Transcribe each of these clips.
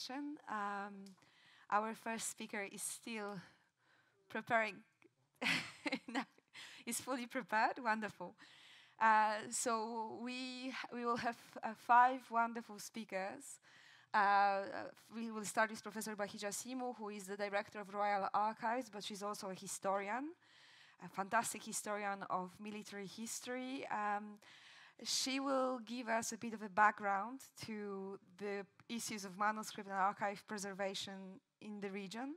session. Um, our first speaker is still preparing, is fully prepared, wonderful. Uh, so we, we will have uh, five wonderful speakers. Uh, we will start with Professor Bahija Simu, who is the director of Royal Archives, but she's also a historian, a fantastic historian of military history. Um, she will give us a bit of a background to the issues of manuscript and archive preservation in the region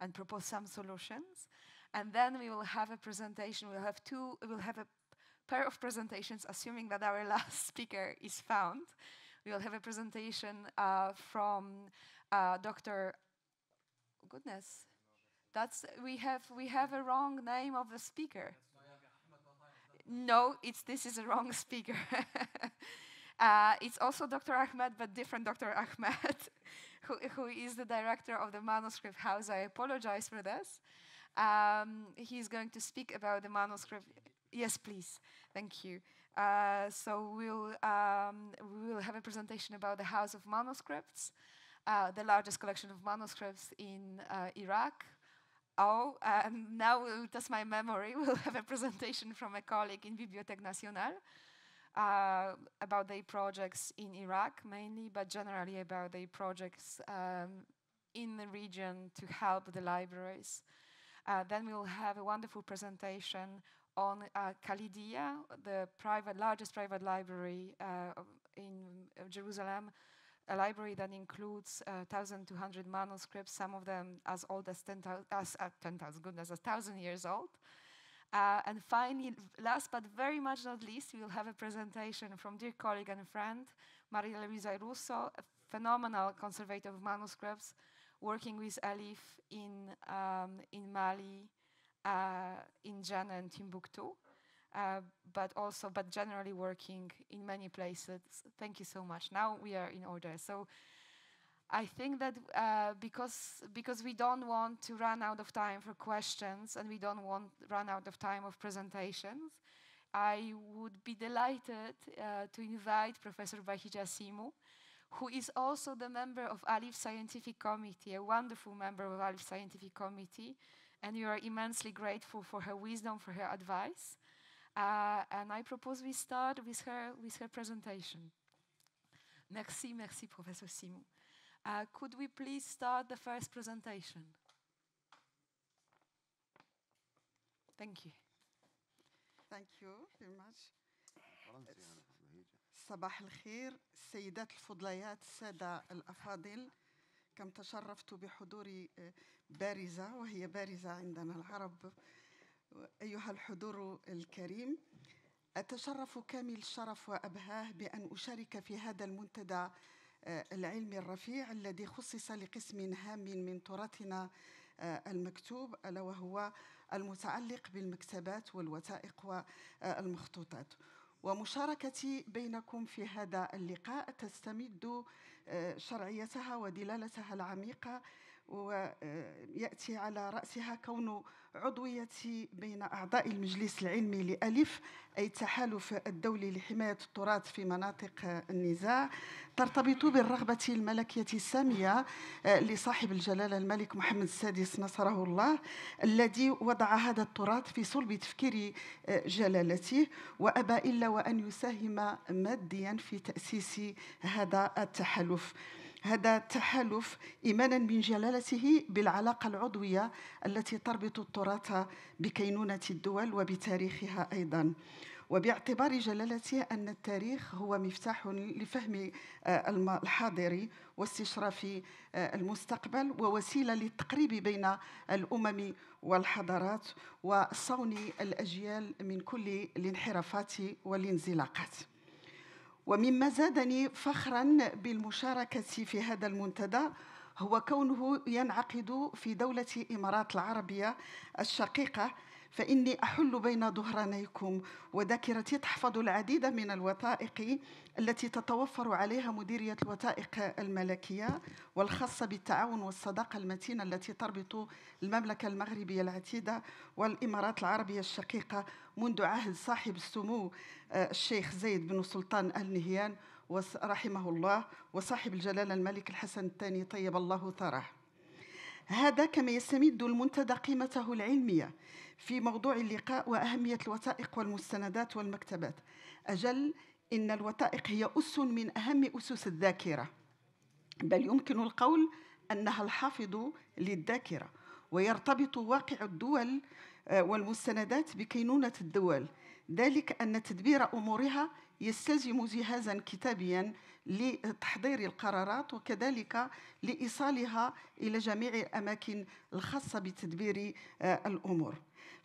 and propose some solutions. And then we will have a presentation. We'll have two. We'll have a pair of presentations, assuming that our last speaker is found. We'll have a presentation uh, from uh, Dr. Goodness, that's we have we have a wrong name of the speaker. No, it's this is a wrong speaker. Uh, it's also Dr. Ahmed, but different Dr. Ahmed, who, who is the director of the manuscript house. I apologize for this. Um, he's going to speak about the manuscript. Yes, please. Thank you. Uh, so we'll, um, we'll have a presentation about the House of Manuscripts, uh, the largest collection of manuscripts in uh, Iraq. Oh, uh, and now we'll test my memory. We'll have a presentation from a colleague in Bibliothèque Nationale uh, about their projects in Iraq mainly, but generally about their projects um, in the region to help the libraries. Uh, then we will have a wonderful presentation on uh, Khalidia, the private, largest private library uh, in Jerusalem, a library that includes uh, 1,200 manuscripts, some of them as old as 10,000, as, uh, 10, goodness, as 1,000 years old. Uh, and finally, last but very much not least, we will have a presentation from dear colleague and friend, Maria Luisa Russo, a phenomenal conservator of manuscripts, working with Alif in, um, in Mali, uh, in Jana and Timbuktu, uh, but also, but generally working in many places. Thank you so much. Now we are in order. So. I think that uh, because because we don't want to run out of time for questions and we don't want run out of time of presentations, I would be delighted uh, to invite Professor Bahija Simu, who is also the member of Alif Scientific Committee, a wonderful member of Alif Scientific Committee, and we are immensely grateful for her wisdom, for her advice. Uh, and I propose we start with her with her presentation. Merci, merci, Professor Simon. Uh, could we please start the first presentation? Thank you. Thank you very much. صباح الخير سيدات الفضليات سادة الأفاضل كم تشرفت بحضور آه، بارزة وهي بارزة عندنا العرب أيها الحضور الكريم أتشرف كامل الشرف وأبهاه بأن أشارك في هذا المنتدى العلم الرفيع الذي خصص لقسم هام من تراثنا آه، المكتوب ألا وهو المتعلق بالمكتبات والوثائق والمخطوطات ومشاركتي بينكم في هذا اللقاء تستمد آه، شرعيتها ودلالتها العميقة ويأتي على رأسها كون عضويتي بين أعضاء المجلس العلمي لألف أي التحالف الدولي لحماية التراث في مناطق النزاع ترتبط بالرغبة الملكية السامية آه، لصاحب الجلالة الملك محمد السادس نصره الله الذي وضع هذا التراث في صلب تفكير آه، جلالته وأبى إلا وأن يساهم ماديا في تأسيس هذا التحالف هذا تحالف إيمانا من جلالته بالعلاقة العضوية التي تربط التراث بكينونة الدول وبتاريخها أيضا وباعتبار جلالته أن التاريخ هو مفتاح لفهم آه، الحاضر واستشراف آه، المستقبل ووسيلة للتقريب بين الأمم والحضارات وصون الأجيال من كل الانحرافات والانزلاقات ومما زادني فخرا بالمشاركة في هذا المنتدى هو كونه ينعقد في دولة الإمارات العربية الشقيقة فإني أحل بين ظهرانيكم وذاكرتي تحفظ العديد من الوثائق التي تتوفر عليها مديرية الوثائق الملكية والخاصة بالتعاون والصداقة المتينة التي تربط المملكة المغربية العتيدة والإمارات العربية الشقيقة منذ عهد صاحب السمو آه، الشيخ زيد بن سلطان آل نهيان رحمه الله وصاحب الجلالة الملك الحسن الثاني طيب الله ثراه هذا كما يستمد المنتدى قيمته العلميه في موضوع اللقاء وأهمية الوثائق والمستندات والمكتبات أجل إن الوثائق هي أس من أهم أسس الذاكرة بل يمكن القول أنها الحافظ للذاكرة ويرتبط واقع الدول آه، والمستندات بكينونة الدول ذلك أن تدبير أمورها يستلزم جهازا كتابيا لتحضير القرارات وكذلك لإيصالها إلى جميع الأماكن الخاصة بتدبير آه، الأمور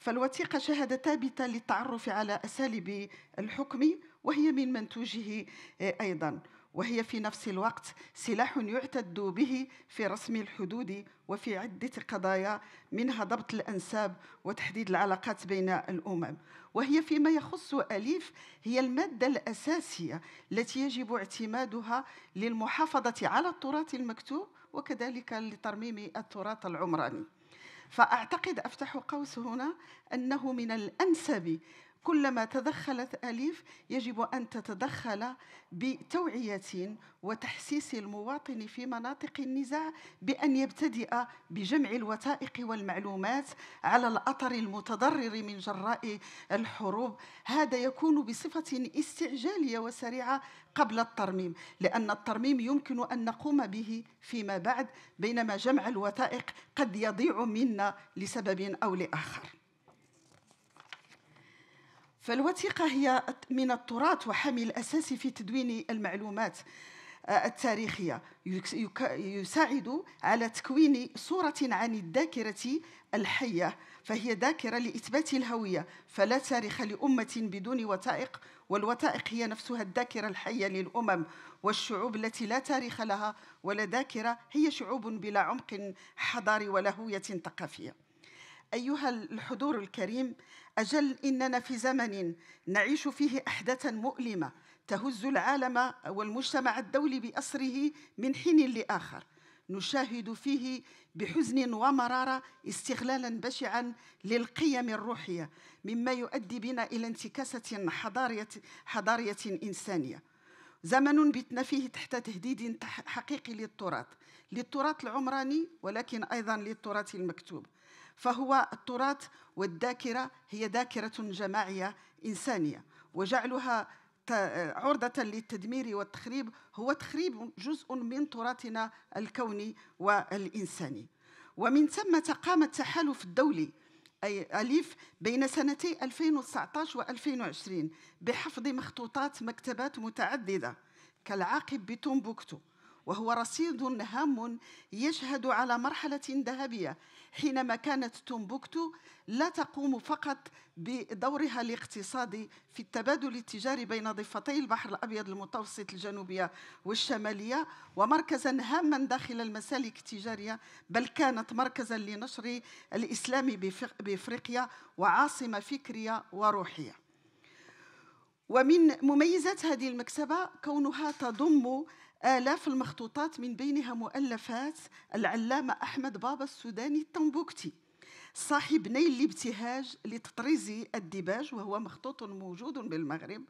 فالوثيقة شهادة ثابتة للتعرف على أساليب الحكم وهي من منتوجه آه، أيضا وهي في نفس الوقت سلاح يعتد به في رسم الحدود وفي عدة قضايا منها ضبط الأنساب وتحديد العلاقات بين الأمم وهي فيما يخص أليف هي المادة الأساسية التي يجب اعتمادها للمحافظة على التراث المكتوب وكذلك لترميم التراث العمراني فأعتقد أفتح قوس هنا أنه من الأنسب كلما تدخلت أليف يجب أن تتدخل بتوعية وتحسيس المواطن في مناطق النزاع بأن يبتدئ بجمع الوثائق والمعلومات على الأطر المتضرر من جراء الحروب هذا يكون بصفة استعجالية وسريعة قبل الترميم لأن الترميم يمكن أن نقوم به فيما بعد بينما جمع الوثائق قد يضيع منا لسبب أو لآخر فالوثيقة هي من التراث وحامل الأساسي في تدوين المعلومات آه، التاريخية يساعد على تكوين صورة عن الذاكرة الحية فهي ذاكرة لإثبات الهوية فلا تاريخ لأمة بدون وثائق والوثائق هي نفسها الذاكرة الحية للأمم والشعوب التي لا تاريخ لها ولا ذاكرة هي شعوب بلا عمق حضاري ولا هوية ثقافية أيها الحضور الكريم أجل إننا في زمن نعيش فيه أحداثا مؤلمة تهز العالم والمجتمع الدولي بأسره من حين لآخر نشاهد فيه بحزن ومرارة استغلالا بشعا للقيم الروحية مما يؤدي بنا إلى انتكاسة حضارية, حضارية إنسانية زمن بتنا فيه تحت تهديد حقيقي للتراث للتراث العمراني ولكن أيضا للتراث المكتوب فهو التراث والذاكرة هي ذاكرة جماعية إنسانية وجعلها عرضة للتدمير والتخريب هو تخريب جزء من تراثنا الكوني والإنساني ومن ثم قام التحالف الدولي أي أليف بين سنتي 2019 و 2020 بحفظ مخطوطات مكتبات متعددة كالعاقب بتومبوكتو وهو رصيد هام يشهد على مرحلة ذهبية حينما كانت تومبوكتو لا تقوم فقط بدورها الاقتصادي في التبادل التجاري بين ضفتي البحر الأبيض المتوسط الجنوبية والشمالية ومركزا هاما داخل المسالك التجارية بل كانت مركزا لنشر الإسلام بإفريقيا وعاصمة فكرية وروحية ومن مميزات هذه المكتبة كونها تضم آلاف المخطوطات من بينها مؤلفات العلامة أحمد بابا السوداني التنبوكتي صاحب نيل الابتهاج لتطريز الديباج وهو مخطوط موجود بالمغرب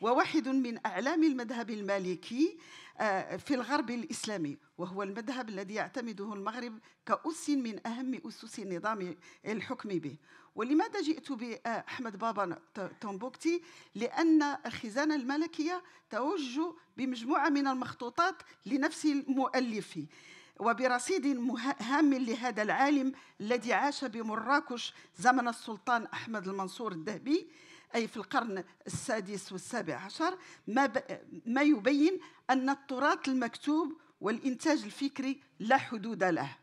وواحد من أعلام المذهب المالكي آه، في الغرب الإسلامي وهو المذهب الذي يعتمده المغرب كأس من أهم أسس النظام الحكم به ولماذا جئت بأحمد بابا تومبوكتي لأن الخزانة الملكية توج بمجموعة من المخطوطات لنفس المؤلف وبرصيد هام لهذا العالم الذي عاش بمراكش زمن السلطان أحمد المنصور الذهبي أي في القرن السادس والسابع عشر ما, ب... ما يبين أن التراث المكتوب والإنتاج الفكري لا حدود له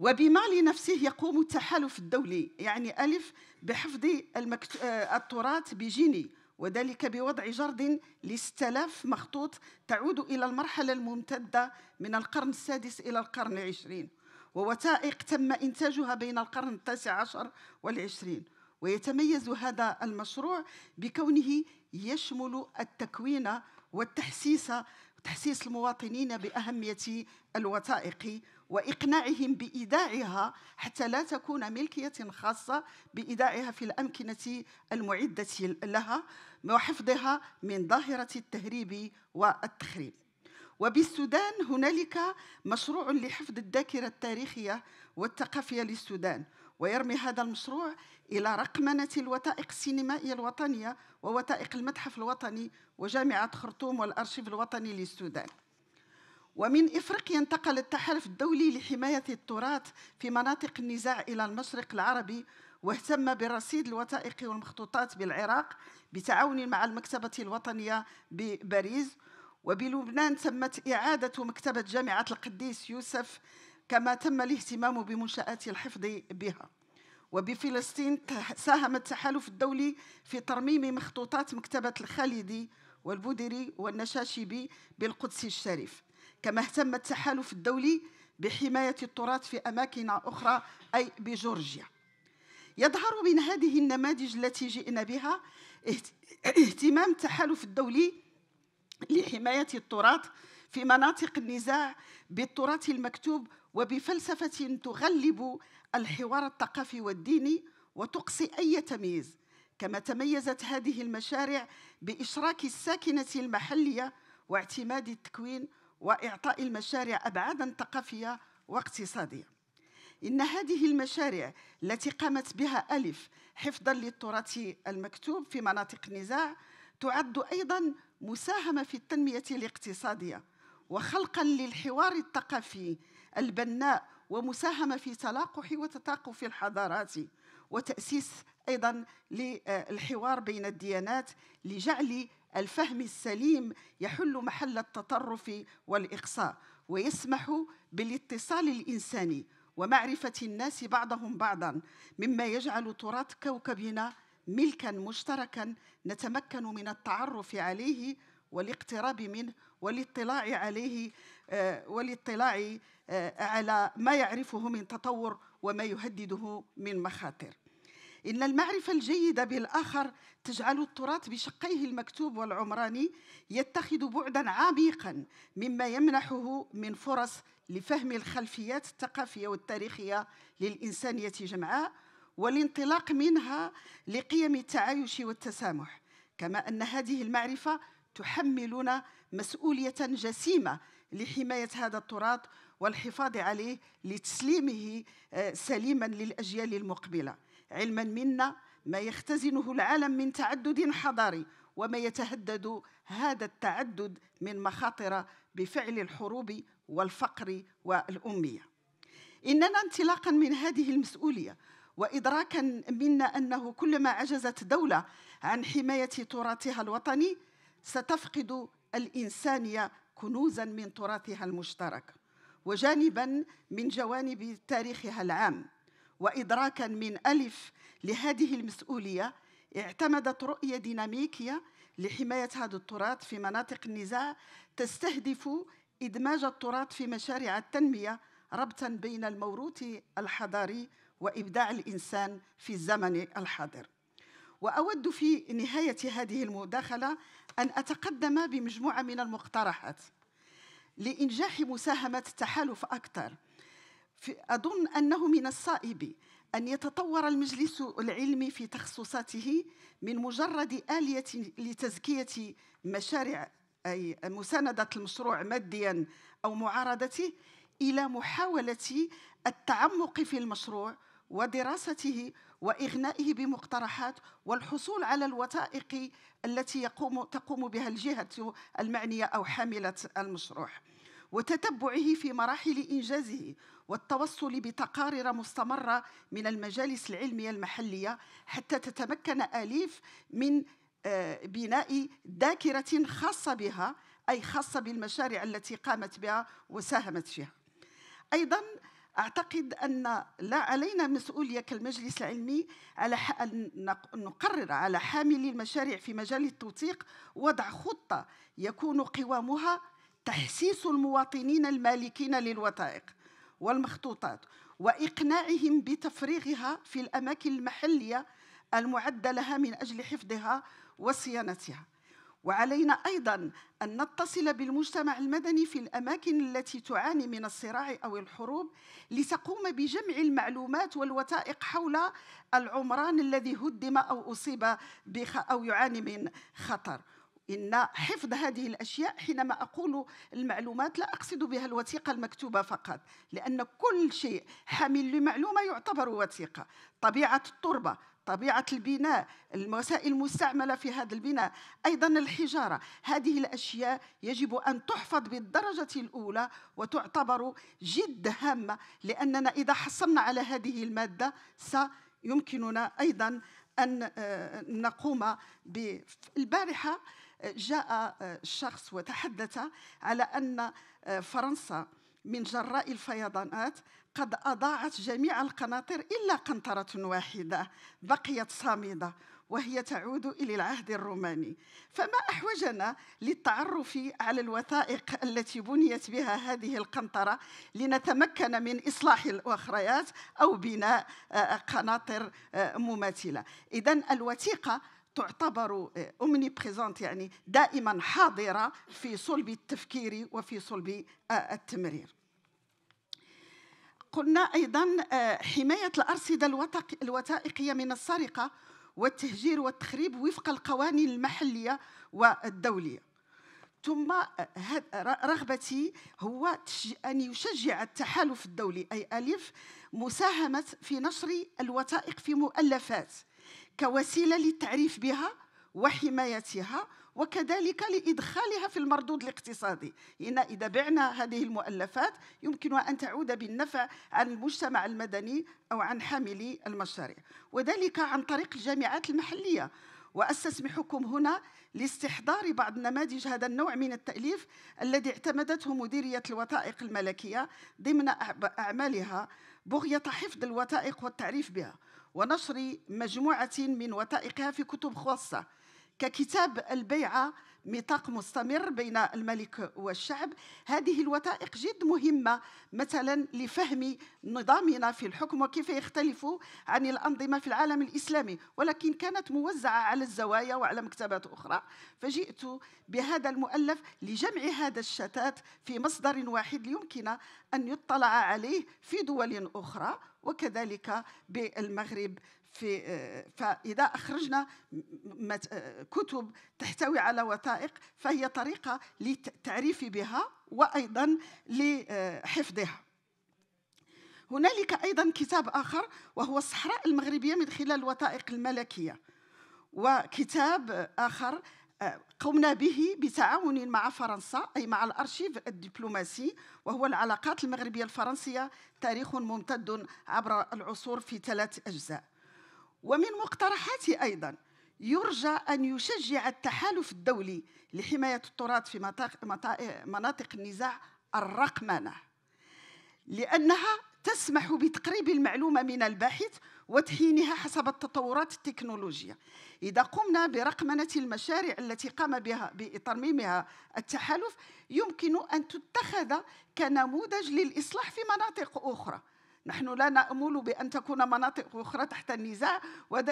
وبما لنفسه يقوم التحالف الدولي يعني ألف بحفظ المكت... آه، التراث بجيني وذلك بوضع جرد لاستلاف مخطوط تعود إلى المرحلة الممتدة من القرن السادس إلى القرن العشرين ووثائق تم إنتاجها بين القرن التاسع عشر والعشرين ويتميز هذا المشروع بكونه يشمل التكوين والتحسيس تحسيس المواطنين بأهمية الوثائق واقناعهم بايداعها حتى لا تكون ملكيه خاصه بايداعها في الامكنه المعده لها وحفظها من ظاهره التهريب والتخريب وبالسودان هنالك مشروع لحفظ الذاكره التاريخيه والثقافيه للسودان ويرمي هذا المشروع إلى رقمنة الوثائق السينمائية الوطنية ووثائق المتحف الوطني وجامعة خرطوم والأرشيف الوطني للسودان ومن إفريقيا انتقل التحالف الدولي لحماية التراث في مناطق النزاع إلى المشرق العربي واهتم برصيد الوثائق والمخطوطات بالعراق بتعاون مع المكتبة الوطنية بباريس وبلبنان تمت إعادة مكتبة جامعة القديس يوسف كما تم الاهتمام بمنشآت الحفظ بها وبفلسطين ساهم التحالف الدولي في ترميم مخطوطات مكتبة الخالدي والبودري والنشاشبي بالقدس الشريف كما اهتم التحالف الدولي بحماية التراث في أماكن أخرى أي بجورجيا يظهر من هذه النماذج التي جئنا بها اهتمام التحالف الدولي لحماية التراث في مناطق النزاع بالتراث المكتوب وبفلسفة تغلب الحوار الثقافي والديني وتقصي أي تمييز كما تميزت هذه المشاريع بإشراك الساكنة المحلية واعتماد التكوين وإعطاء المشاريع أبعادا ثقافية واقتصادية إن هذه المشاريع التي قامت بها ألف حفظا للتراث المكتوب في مناطق النزاع تعد أيضا مساهمة في التنمية الاقتصادية وخلقا للحوار الثقافي البناء ومساهمة في تلاقح وتثاقف الحضارات وتأسيس أيضا للحوار بين الديانات لجعل الفهم السليم يحل محل التطرف والإقصاء ويسمح بالاتصال الإنساني ومعرفة الناس بعضهم بعضا مما يجعل تراث كوكبنا ملكا مشتركا نتمكن من التعرف عليه والاقتراب منه والاطلاع عليه آه، والاطلاع آه، على ما يعرفه من تطور وما يهدده من مخاطر إن المعرفة الجيدة بالآخر تجعل التراث بشقيه المكتوب والعمراني يتخذ بعدا عميقا مما يمنحه من فرص لفهم الخلفيات الثقافية والتاريخية للإنسانية جمعاء والانطلاق منها لقيم التعايش والتسامح كما أن هذه المعرفة تحملنا مسؤولية جسيمة لحماية هذا التراث والحفاظ عليه لتسليمه آه، سليما للأجيال المقبلة علما منا ما يختزنه العالم من تعدد حضاري وما يتهدد هذا التعدد من مخاطر بفعل الحروب والفقر والأمية إننا انطلاقا من هذه المسؤولية وإدراكا منا أنه كلما عجزت دولة عن حماية تراثها الوطني ستفقد الإنسانية كنوزا من تراثها المشترك وجانبا من جوانب تاريخها العام وإدراكا من ألف لهذه المسؤولية اعتمدت رؤية ديناميكية لحماية هذا التراث في مناطق النزاع تستهدف إدماج التراث في مشاريع التنمية ربطا بين الموروث الحضاري وإبداع الإنسان في الزمن الحاضر وأود في نهاية هذه المداخلة أن أتقدم بمجموعة من المقترحات لإنجاح مساهمة التحالف أكثر أظن أنه من الصائب أن يتطور المجلس العلمي في تخصصاته من مجرد آلية لتزكية مشاريع أي مساندة المشروع ماديا أو معارضته إلى محاولة التعمق في المشروع ودراسته وإغنائه بمقترحات والحصول على الوثائق التي يقوم تقوم بها الجهة المعنية أو حاملة المشروع وتتبعه في مراحل إنجازه والتوصل بتقارير مستمرة من المجالس العلمية المحلية حتى تتمكن آليف من آه، بناء ذاكرة خاصة بها أي خاصة بالمشاريع التي قامت بها وساهمت فيها أيضا أعتقد أن لا علينا مسؤولية كالمجلس العلمي على أن نقرر على حاملي المشاريع في مجال التوثيق وضع خطة يكون قوامها تحسيس المواطنين المالكين للوثائق والمخطوطات واقناعهم بتفريغها في الاماكن المحليه المعده لها من اجل حفظها وصيانتها وعلينا ايضا ان نتصل بالمجتمع المدني في الاماكن التي تعاني من الصراع او الحروب لتقوم بجمع المعلومات والوثائق حول العمران الذي هدم او اصيب او يعاني من خطر إن حفظ هذه الأشياء حينما أقول المعلومات لا أقصد بها الوثيقة المكتوبة فقط لأن كل شيء حامل لمعلومة يعتبر وثيقة طبيعة التربة طبيعة البناء الوسائل المستعملة في هذا البناء أيضا الحجارة هذه الأشياء يجب أن تحفظ بالدرجة الأولى وتعتبر جد هامة لأننا إذا حصلنا على هذه المادة سيمكننا أيضا أن آه، نقوم بالبارحة جاء آه، شخص وتحدث على أن آه، فرنسا من جراء الفيضانات قد أضاعت جميع القناطر إلا قنطرة واحدة بقيت صامدة وهي تعود إلى العهد الروماني فما أحوجنا للتعرف على الوثائق التي بنيت بها هذه القنطرة لنتمكن من إصلاح الأخريات أو بناء آه، قناطر مماثلة إذا الوثيقة تعتبر أمني آه، بريزونت يعني دائما حاضرة في صلب التفكير وفي صلب آه، التمرير قلنا أيضا آه، حماية الأرصدة الوثائقية من السرقة والتهجير والتخريب وفق القوانين المحلية والدولية ثم رغبتي هو أن يشجع التحالف الدولي أي ألف مساهمة في نشر الوثائق في مؤلفات كوسيله للتعريف بها وحمايتها وكذلك لادخالها في المردود الاقتصادي لان اذا بعنا هذه المؤلفات يمكن ان تعود بالنفع عن المجتمع المدني او عن حاملي المشاريع وذلك عن طريق الجامعات المحليه واستسمحكم هنا لاستحضار بعض نماذج هذا النوع من التاليف الذي اعتمدته مديريه الوثائق الملكيه ضمن اعمالها بغيه حفظ الوثائق والتعريف بها ونشر مجموعة من وثائقها في كتب خاصة ككتاب البيعة نطاق مستمر بين الملك والشعب هذه الوثائق جد مهمة مثلا لفهم نظامنا في الحكم وكيف يختلف عن الأنظمة في العالم الإسلامي ولكن كانت موزعة على الزوايا وعلى مكتبات أخرى فجئت بهذا المؤلف لجمع هذا الشتات في مصدر واحد يمكن أن يطلع عليه في دول أخرى وكذلك بالمغرب في آه، فإذا أخرجنا آه، كتب تحتوي على وثائق فهي طريقة للتعريف بها وأيضا لحفظها هنالك أيضا كتاب آخر وهو الصحراء المغربية من خلال الوثائق الملكية وكتاب آخر آه، قمنا به بتعاون مع فرنسا أي مع الأرشيف الدبلوماسي وهو العلاقات المغربية الفرنسية تاريخ ممتد عبر العصور في ثلاث أجزاء ومن مقترحاته أيضا يرجى أن يشجع التحالف الدولي لحماية التراث في مناطق النزاع الرقمنة لأنها تسمح بتقريب المعلومة من الباحث وتحيينها حسب التطورات التكنولوجية إذا قمنا برقمنة المشاريع التي قام بها بترميمها التحالف يمكن أن تتخذ كنموذج للإصلاح في مناطق أخرى نحن لا نأمل بأن تكون مناطق أخرى تحت النزاع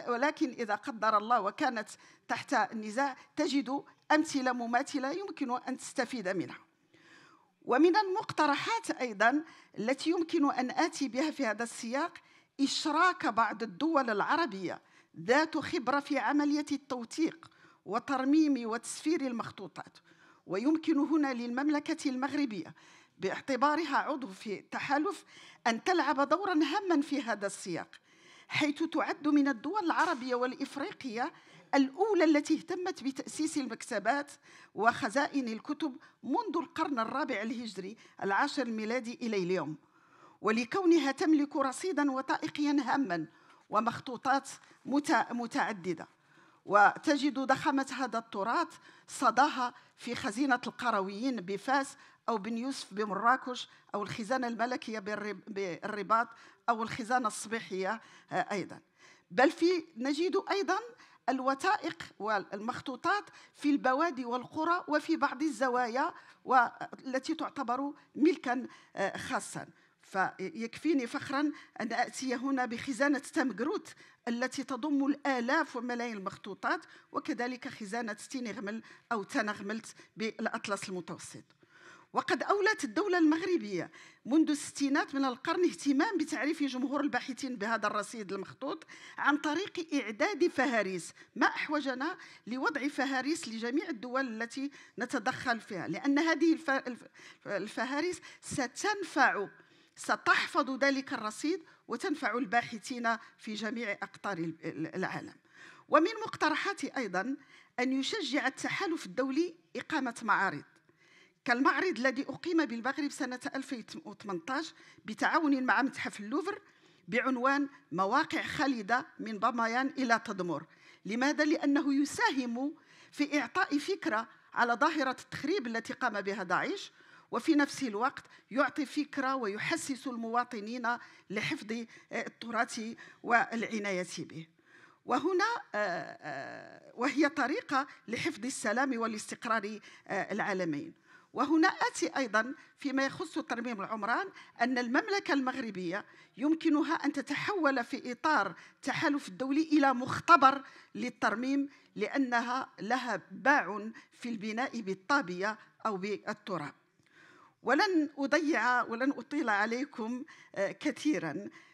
ولكن إذا قدر الله وكانت تحت النزاع تجد أمثلة مماثلة يمكن أن تستفيد منها ومن المقترحات أيضا التي يمكن أن آتي بها في هذا السياق إشراك بعض الدول العربية ذات خبرة في عملية التوثيق وترميم وتسفير المخطوطات ويمكن هنا للمملكة المغربية باعتبارها عضو في التحالف أن تلعب دورا هاما في هذا السياق حيث تعد من الدول العربية والإفريقية الأولى التي اهتمت بتأسيس المكتبات وخزائن الكتب منذ القرن الرابع الهجري العاشر الميلادي إلى اليوم ولكونها تملك رصيدا وثائقيا هاما ومخطوطات متعددة وتجد ضخامة هذا التراث صداها في خزينة القرويين بفاس أو بن يوسف بمراكش أو الخزانة الملكية بالرباط أو الخزانة الصبيحية آه، أيضا بل في نجد أيضا الوثائق والمخطوطات في البوادي والقرى وفي بعض الزوايا التي تعتبر ملكا آه، خاصا فيكفيني فخرا أن أتي هنا بخزانة تامغروت التي تضم الآلاف وملايين المخطوطات وكذلك خزانة تينغمل أو تنغملت بالأطلس المتوسط وقد أولت الدولة المغربية منذ الستينات من القرن اهتمام بتعريف جمهور الباحثين بهذا الرصيد المخطوط عن طريق إعداد فهاريس ما أحوجنا لوضع فهاريس لجميع الدول التي نتدخل فيها لأن هذه الفهاريس ستنفع ستحفظ ذلك الرصيد وتنفع الباحثين في جميع أقطار العالم ومن مقترحاتي أيضا أن يشجع التحالف الدولي إقامة معارض كالمعرض الذي أقيم بالمغرب سنة 2018 بتعاون مع متحف اللوفر بعنوان مواقع خالدة من باميان إلى تدمر لماذا؟ لأنه يساهم في إعطاء فكرة على ظاهرة التخريب التي قام بها داعش وفي نفس الوقت يعطي فكرة ويحسس المواطنين لحفظ آه، التراث والعناية به وهنا آه، آه، وهي طريقة لحفظ السلام والاستقرار العالمين وهنا آتي أيضا فيما يخص ترميم العمران أن المملكة المغربية يمكنها أن تتحول في إطار التحالف الدولي إلى مختبر للترميم لأنها لها باع في البناء بالطابية أو بالتراب ولن أضيع ولن أطيل عليكم آه، كثيرا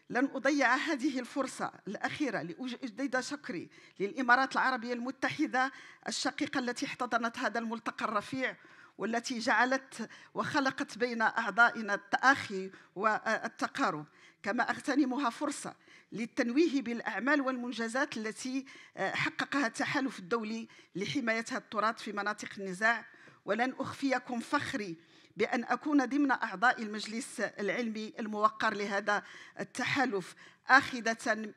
لن أضيع هذه الفرصة الأخيرة لأجدد شكري للإمارات العربية المتحدة الشقيقة التي احتضنت هذا الملتقى الرفيع والتي جعلت وخلقت بين أعضائنا التآخي والتقارب كما أغتنمها فرصة للتنويه بالأعمال والمنجزات التي آه، حققها التحالف الدولي لحماية التراث في مناطق النزاع ولن أخفيكم فخري بأن أكون ضمن أعضاء المجلس العلمي الموقر لهذا التحالف آخذة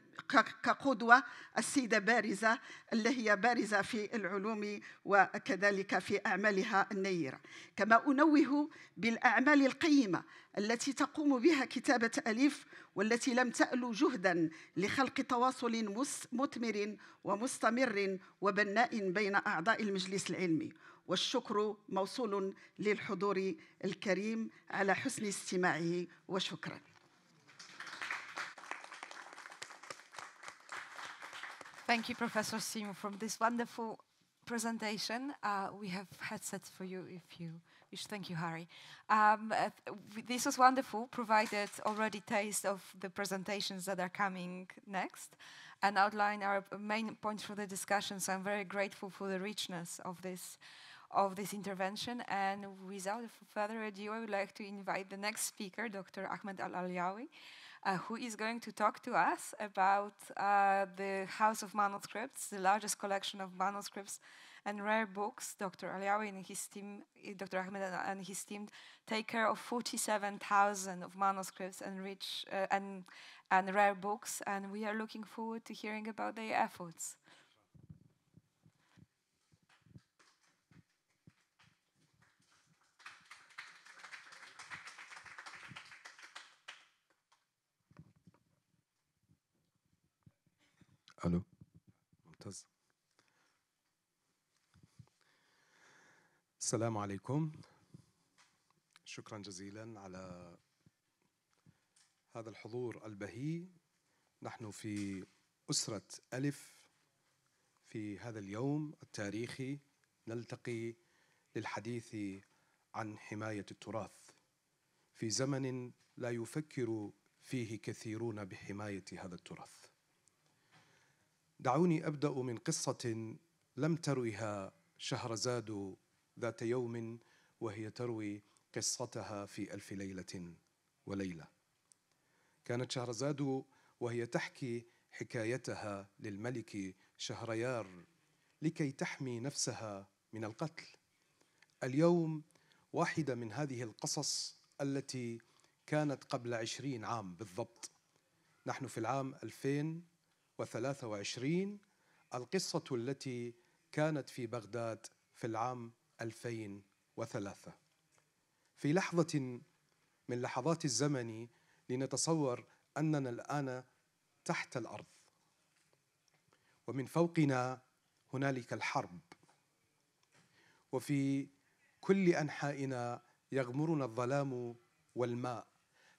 كقدوة السيدة بارزة اللي هي بارزة في العلوم وكذلك في أعمالها النيرة كما أنوه بالأعمال القيمة التي تقوم بها كتابة أليف والتي لم تألو جهدا لخلق تواصل مثمر ومستمر وبناء بين أعضاء المجلس العلمي والشكر موصول للحضور الكريم على حسن استماعه وشكرا Thank you, Professor Simu, for this wonderful presentation. Uh, we have headsets for you if you wish. Thank you, Harry. Um, uh, this was wonderful, provided already taste of the presentations that are coming next and outline our main points for the discussion. So I'm very grateful for the richness of this. of this intervention. And without further ado, I would like to invite the next speaker, Dr. Ahmed Al Aliawi, uh, who is going to talk to us about uh, the House of Manuscripts, the largest collection of manuscripts and rare books. Dr. Aliawi and his team, eh, Dr. Ahmed and his team, take care of 47,000 of manuscripts and rich uh, and and rare books, and we are looking forward to hearing about their efforts. الو ممتاز السلام عليكم شكرا جزيلا على هذا الحضور البهي نحن في أسرة ألف في هذا اليوم التاريخي نلتقي للحديث عن حماية التراث في زمن لا يفكر فيه كثيرون بحماية هذا التراث دعوني ابدا من قصه لم تروها شهرزاد ذات يوم وهي تروي قصتها في الف ليله وليله كانت شهرزاد وهي تحكي حكايتها للملك شهريار لكي تحمي نفسها من القتل اليوم واحده من هذه القصص التي كانت قبل عشرين عام بالضبط نحن في العام 2000 وعشرين القصة التي كانت في بغداد في العام 2003 في لحظة من لحظات الزمن لنتصور أننا الآن تحت الأرض ومن فوقنا هنالك الحرب وفي كل أنحائنا يغمرنا الظلام والماء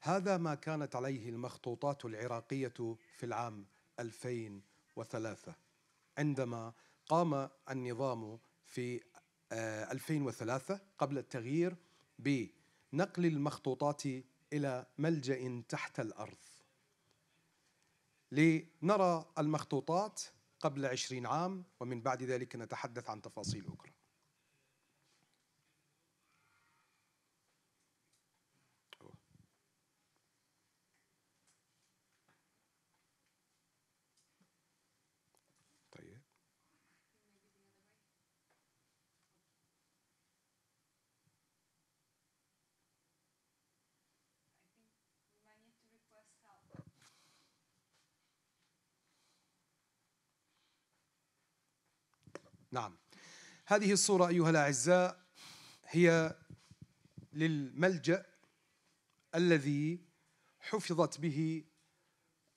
هذا ما كانت عليه المخطوطات العراقية في العام 2003 عندما قام النظام في 2003 آه، قبل التغيير بنقل المخطوطات إلى ملجأ تحت الأرض لنرى المخطوطات قبل عشرين عام ومن بعد ذلك نتحدث عن تفاصيل أخرى نعم هذه الصورة أيها الأعزاء هي للملجأ الذي حفظت به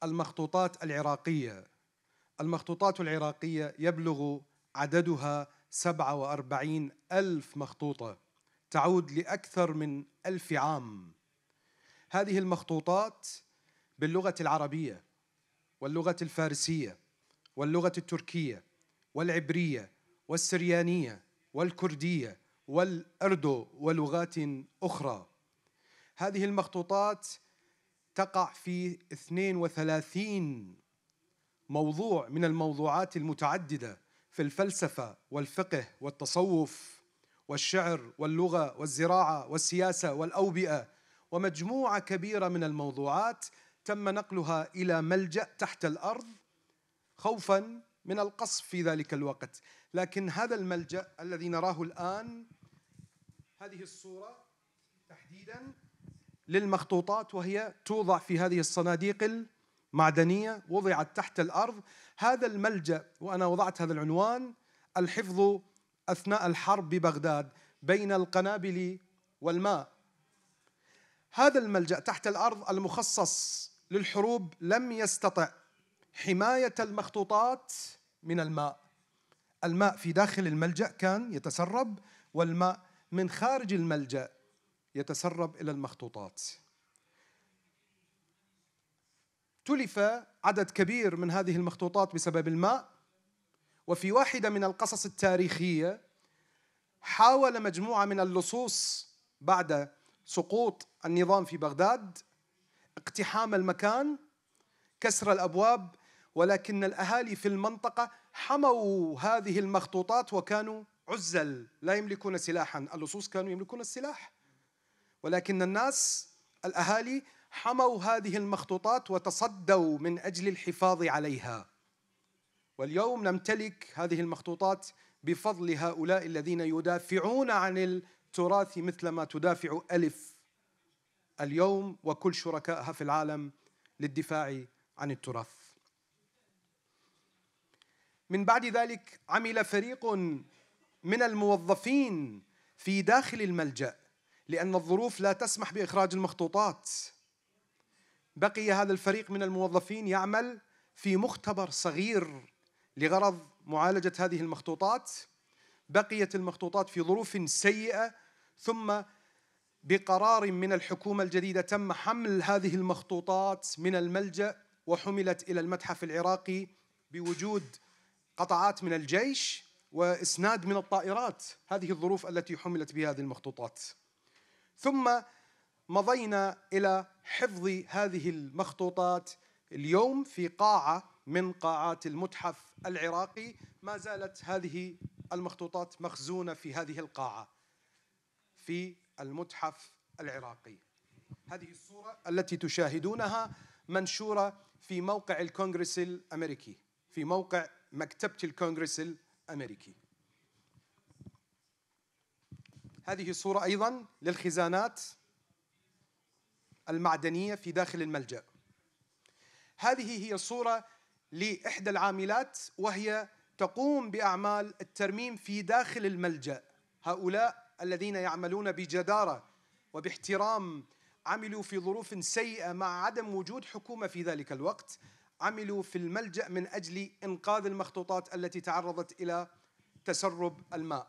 المخطوطات العراقية المخطوطات العراقية يبلغ عددها 47 ألف مخطوطة تعود لأكثر من ألف عام هذه المخطوطات باللغة العربية واللغة الفارسية واللغة التركية والعبرية والسريانية والكردية والأردو ولغات أخرى هذه المخطوطات تقع في 32 موضوع من الموضوعات المتعددة في الفلسفة والفقه والتصوف والشعر واللغة والزراعة والسياسة والأوبئة ومجموعة كبيرة من الموضوعات تم نقلها إلى ملجأ تحت الأرض خوفا من القصف في ذلك الوقت لكن هذا الملجأ الذي نراه الآن هذه الصورة تحديدا للمخطوطات وهي توضع في هذه الصناديق المعدنية وضعت تحت الأرض هذا الملجأ وأنا وضعت هذا العنوان الحفظ أثناء الحرب ببغداد بين القنابل والماء هذا الملجأ تحت الأرض المخصص للحروب لم يستطع حماية المخطوطات من الماء الماء في داخل الملجأ كان يتسرب والماء من خارج الملجأ يتسرب إلى المخطوطات تلف عدد كبير من هذه المخطوطات بسبب الماء وفي واحدة من القصص التاريخية حاول مجموعة من اللصوص بعد سقوط النظام في بغداد اقتحام المكان كسر الابواب ولكن الأهالي في المنطقة حموا هذه المخطوطات وكانوا عزل لا يملكون سلاحا اللصوص كانوا يملكون السلاح ولكن الناس الأهالي حموا هذه المخطوطات وتصدوا من أجل الحفاظ عليها واليوم نمتلك هذه المخطوطات بفضل هؤلاء الذين يدافعون عن التراث مثلما تدافع ألف اليوم وكل شركائها في العالم للدفاع عن التراث من بعد ذلك عمل فريق من الموظفين في داخل الملجأ لأن الظروف لا تسمح بإخراج المخطوطات بقي هذا الفريق من الموظفين يعمل في مختبر صغير لغرض معالجة هذه المخطوطات بقيت المخطوطات في ظروف سيئة ثم بقرار من الحكومة الجديدة تم حمل هذه المخطوطات من الملجأ وحملت إلى المتحف العراقي بوجود قطعات من الجيش واسناد من الطائرات هذه الظروف التي حملت بهذه المخطوطات ثم مضينا الى حفظ هذه المخطوطات اليوم في قاعه من قاعات المتحف العراقي ما زالت هذه المخطوطات مخزونه في هذه القاعه في المتحف العراقي هذه الصوره التي تشاهدونها منشوره في موقع الكونغرس الامريكي في موقع مكتبة الكونغرس الأمريكي هذه صورة أيضا للخزانات المعدنية في داخل الملجأ هذه هي صورة لإحدى العاملات وهي تقوم بأعمال الترميم في داخل الملجأ هؤلاء الذين يعملون بجدارة وباحترام عملوا في ظروف سيئة مع عدم وجود حكومة في ذلك الوقت عملوا في الملجأ من أجل إنقاذ المخطوطات التي تعرضت إلى تسرب الماء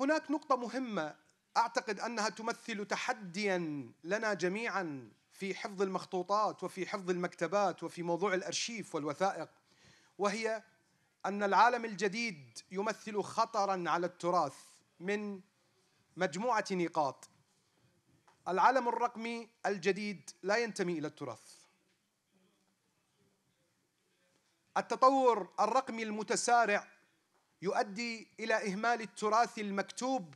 هناك نقطة مهمة أعتقد أنها تمثل تحديا لنا جميعا في حفظ المخطوطات وفي حفظ المكتبات وفي موضوع الأرشيف والوثائق وهي أن العالم الجديد يمثل خطرا على التراث من مجموعة نقاط العالم الرقمي الجديد لا ينتمي إلى التراث التطور الرقمي المتسارع يؤدي الى اهمال التراث المكتوب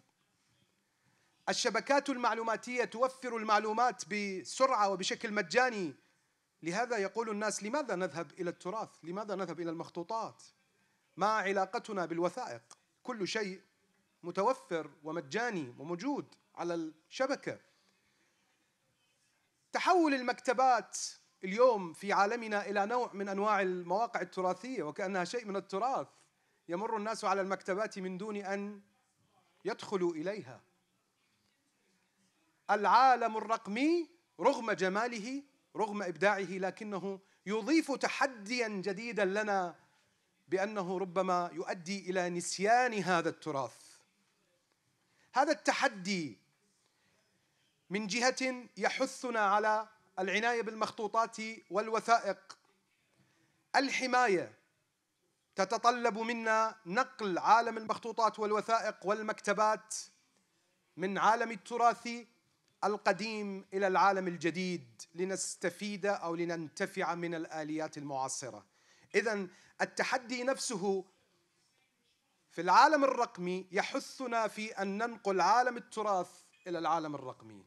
الشبكات المعلوماتيه توفر المعلومات بسرعه وبشكل مجاني لهذا يقول الناس لماذا نذهب الى التراث لماذا نذهب الى المخطوطات ما علاقتنا بالوثائق كل شيء متوفر ومجاني وموجود على الشبكه تحول المكتبات اليوم في عالمنا الى نوع من انواع المواقع التراثيه وكانها شيء من التراث يمر الناس على المكتبات من دون ان يدخلوا اليها العالم الرقمي رغم جماله رغم ابداعه لكنه يضيف تحديا جديدا لنا بانه ربما يؤدي الى نسيان هذا التراث هذا التحدي من جهه يحثنا على العناية بالمخطوطات والوثائق الحماية تتطلب منا نقل عالم المخطوطات والوثائق والمكتبات من عالم التراث القديم إلى العالم الجديد لنستفيد أو لننتفع من الآليات المعاصرة إذا التحدي نفسه في العالم الرقمي يحثنا في أن ننقل عالم التراث إلى العالم الرقمي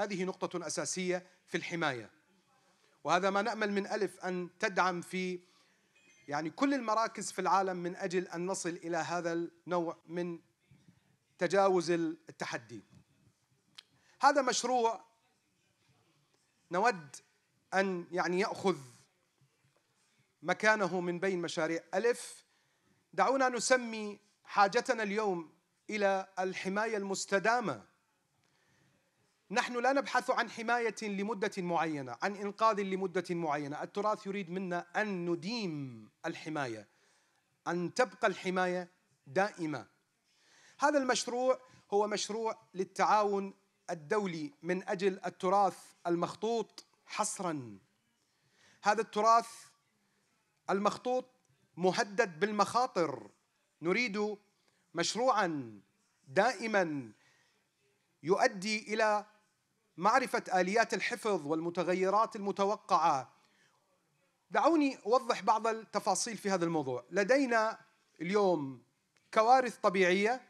هذه نقطة أساسية في الحماية وهذا ما نأمل من ألف أن تدعم في يعني كل المراكز في العالم من أجل أن نصل إلى هذا النوع من تجاوز التحدي هذا مشروع نود أن يعني يأخذ مكانه من بين مشاريع ألف دعونا نسمي حاجتنا اليوم إلى الحماية المستدامة نحن لا نبحث عن حماية لمدة معينة عن إنقاذ لمدة معينة التراث يريد منا أن نديم الحماية أن تبقى الحماية دائمة هذا المشروع هو مشروع للتعاون الدولي من أجل التراث المخطوط حصرا هذا التراث المخطوط مهدد بالمخاطر نريد مشروعا دائما يؤدي الى معرفة آليات الحفظ والمتغيرات المتوقعة دعوني أوضح بعض التفاصيل في هذا الموضوع لدينا اليوم كوارث طبيعية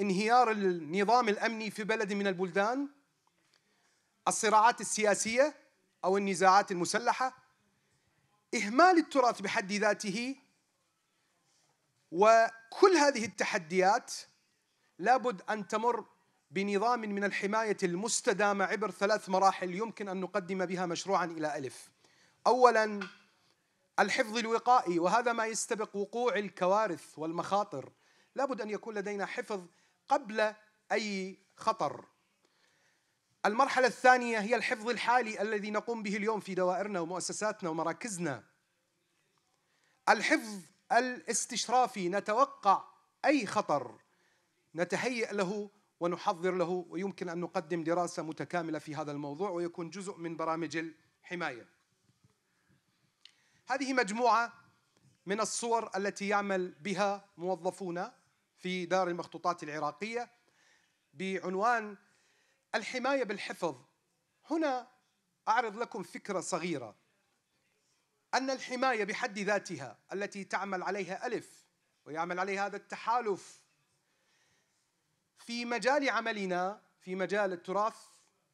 انهيار النظام الأمني في بلد من البلدان الصراعات السياسية أو النزاعات المسلحة إهمال التراث بحد ذاته وكل هذه التحديات لابد أن تمر بنظام من الحماية المستدامة عبر ثلاث مراحل يمكن أن نقدم بها مشروعا إلى ألف أولا الحفظ الوقائي وهذا ما يستبق وقوع الكوارث والمخاطر لابد أن يكون لدينا حفظ قبل أي خطر المرحلة الثانية هي الحفظ الحالي الذي نقوم به اليوم في دوائرنا ومؤسساتنا ومراكزنا الحفظ الاستشرافي نتوقع أي خطر نتهيئ له ونحضر له ويمكن أن نقدم دراسة متكاملة في هذا الموضوع ويكون جزء من برامج الحماية هذه مجموعة من الصور التي يعمل بها موظفونا في دار المخطوطات العراقية بعنوان الحماية بالحفظ هنا أعرض لكم فكرة صغيرة أن الحماية بحد ذاتها التي تعمل عليها ألف ويعمل عليها هذا التحالف في مجال عملنا في مجال التراث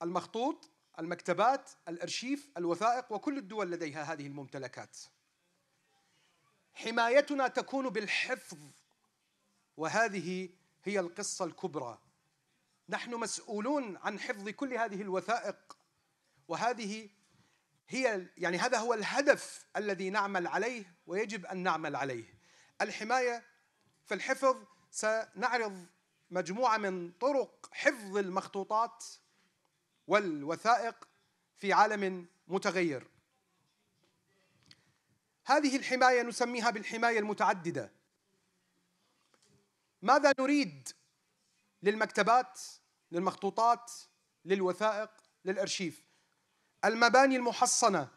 المخطوط المكتبات الارشيف الوثائق وكل الدول لديها هذه الممتلكات حمايتنا تكون بالحفظ وهذه هي القصه الكبرى نحن مسؤولون عن حفظ كل هذه الوثائق وهذه هي يعني هذا هو الهدف الذي نعمل عليه ويجب ان نعمل عليه الحمايه في الحفظ سنعرض مجموعة من طرق حفظ المخطوطات والوثائق في عالم متغير. هذه الحماية نسميها بالحماية المتعددة. ماذا نريد للمكتبات، للمخطوطات، للوثائق، للأرشيف؟ المباني المحصنة،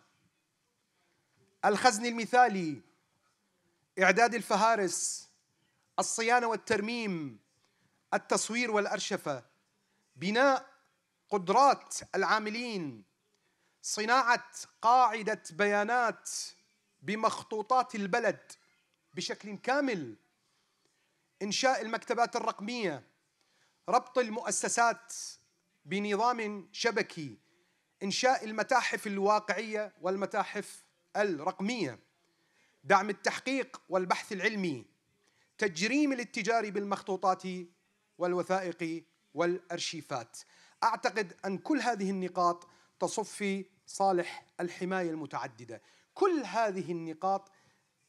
الخزن المثالي، إعداد الفهارس، الصيانة والترميم، التصوير والأرشفة بناء قدرات العاملين صناعة قاعدة بيانات بمخطوطات البلد بشكل كامل إنشاء المكتبات الرقمية ربط المؤسسات بنظام شبكي إنشاء المتاحف الواقعية والمتاحف الرقمية دعم التحقيق والبحث العلمي تجريم الاتجار بالمخطوطات والوثائق والارشيفات. اعتقد ان كل هذه النقاط في صالح الحمايه المتعدده. كل هذه النقاط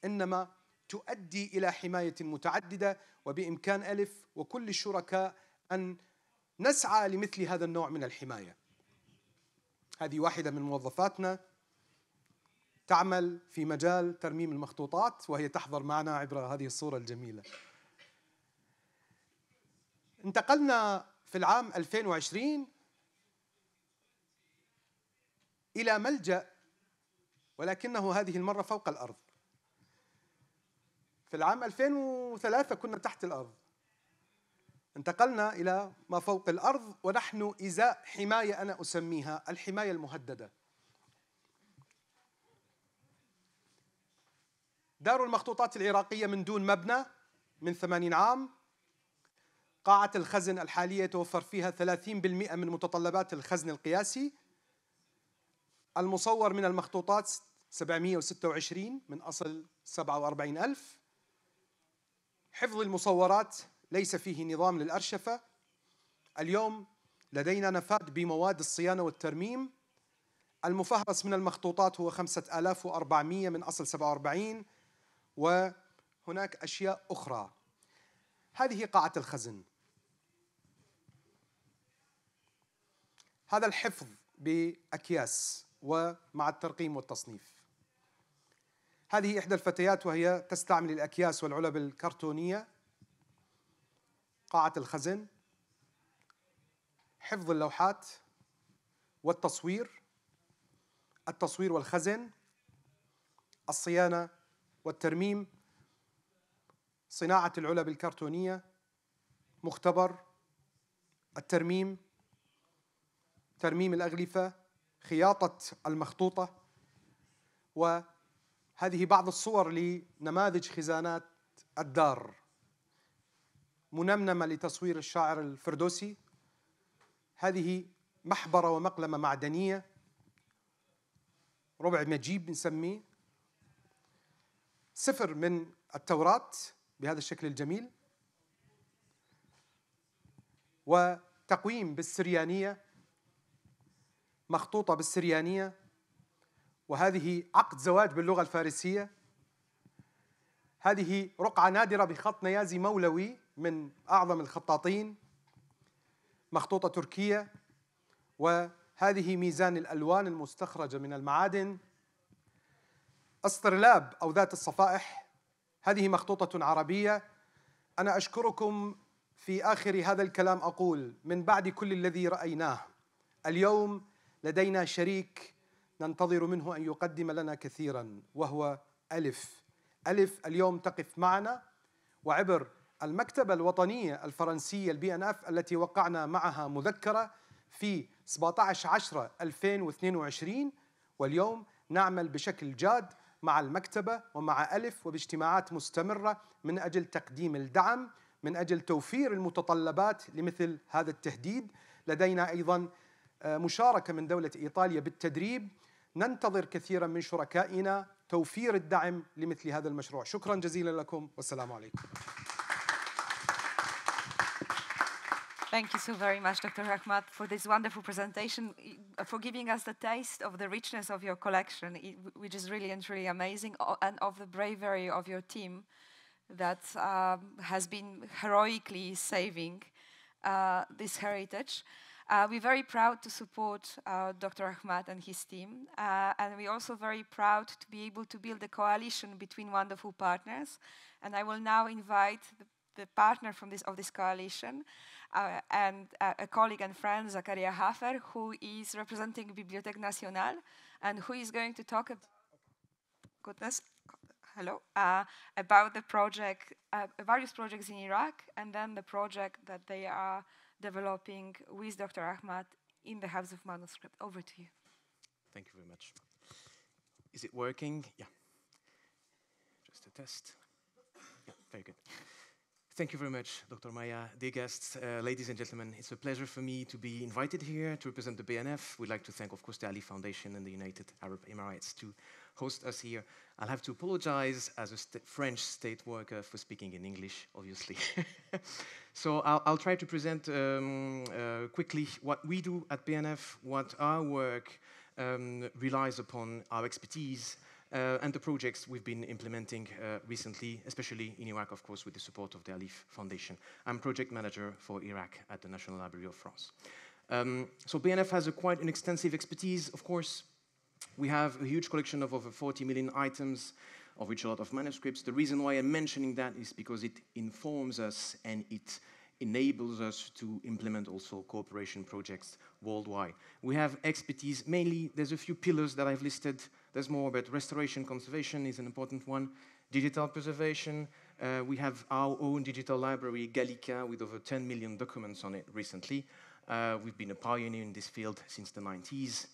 انما تؤدي الى حمايه متعدده وبامكان الف وكل الشركاء ان نسعى لمثل هذا النوع من الحمايه. هذه واحده من موظفاتنا تعمل في مجال ترميم المخطوطات وهي تحضر معنا عبر هذه الصوره الجميله. انتقلنا في العام 2020 إلى ملجأ ولكنه هذه المرة فوق الأرض في العام 2003 كنا تحت الأرض انتقلنا إلى ما فوق الأرض ونحن إزاء حماية أنا أسميها الحماية المهددة دار المخطوطات العراقية من دون مبنى من ثمانين عام قاعة الخزن الحالية يتوفر فيها 30% من متطلبات الخزن القياسي المصور من المخطوطات 726 من أصل 47 ألف حفظ المصورات ليس فيه نظام للأرشفة اليوم لدينا نفاد بمواد الصيانة والترميم المفهرس من المخطوطات هو 5400 من أصل 47 وهناك أشياء أخرى هذه قاعة الخزن هذا الحفظ باكياس ومع الترقيم والتصنيف هذه احدى الفتيات وهي تستعمل الاكياس والعلب الكرتونيه قاعه الخزن حفظ اللوحات والتصوير التصوير والخزن الصيانه والترميم صناعه العلب الكرتونيه مختبر الترميم ترميم الأغلفة خياطة المخطوطة وهذه بعض الصور لنماذج خزانات الدار منمنمة لتصوير الشاعر الفردوسي هذه محبرة ومقلمة معدنية ربع مجيب بنسميه سفر من التوراة بهذا الشكل الجميل وتقويم بالسريانية مخطوطة بالسريانية وهذه عقد زواج باللغة الفارسية هذه رقعة نادرة بخط نيازي مولوي من أعظم الخطاطين مخطوطة تركية وهذه ميزان الألوان المستخرجة من المعادن أسطرلاب أو ذات الصفائح هذه مخطوطة عربية أنا أشكركم في آخر هذا الكلام أقول من بعد كل الذي رأيناه اليوم لدينا شريك ننتظر منه ان يقدم لنا كثيرا وهو الف الف اليوم تقف معنا وعبر المكتبه الوطنيه الفرنسيه البي ان اف التي وقعنا معها مذكره في 17 10 2022 واليوم نعمل بشكل جاد مع المكتبه ومع الف وباجتماعات مستمره من اجل تقديم الدعم من اجل توفير المتطلبات لمثل هذا التهديد لدينا ايضا مشاركه من دوله ايطاليا بالتدريب ننتظر كثيرا من شركائنا توفير الدعم لمثل هذا المشروع شكرا جزيلا لكم والسلام عليكم Thank you so very much, Dr. Rahmat, for this wonderful presentation, for giving us the taste of the richness of your collection, which is really and truly really amazing, and of the bravery of your team that um, has been heroically saving uh, this heritage. Uh, we're very proud to support uh, Dr. Ahmad and his team, uh, and we're also very proud to be able to build a coalition between wonderful partners. And I will now invite the, the partner from this of this coalition uh, and uh, a colleague and friend, Zakaria Hafer, who is representing Bibliothèque Nationale and who is going to talk about goodness hello, uh, about the project, uh, various projects in Iraq, and then the project that they are developing with Dr. Ahmad in the House of Manuscript. Over to you. Thank you very much. Is it working? Yeah. Just a test. Yeah, very good. Thank you very much, Dr. Maya. Dear guests, uh, ladies and gentlemen, it's a pleasure for me to be invited here to represent the BNF. We'd like to thank, of course, the Ali Foundation and the United Arab Emirates too host us here. I'll have to apologize as a st French state worker for speaking in English, obviously. so I'll, I'll, try to present um, uh, quickly what we do at BNF, what our work um, relies upon, our expertise, uh, and the projects we've been implementing uh, recently, especially in Iraq, of course, with the support of the Alif Foundation. I'm project manager for Iraq at the National Library of France. Um, so BNF has a quite an extensive expertise, of course, we have a huge collection of over 40 million items, of which a lot of manuscripts. The reason why I'm mentioning that is because it informs us and it enables us to implement also cooperation projects worldwide. We have expertise, mainly there's a few pillars that I've listed, there's more, but restoration conservation is an important one, digital preservation, uh, we have our own digital library, Gallica, with over 10 million documents on it recently. Uh, we've been a pioneer in this field since the 90s.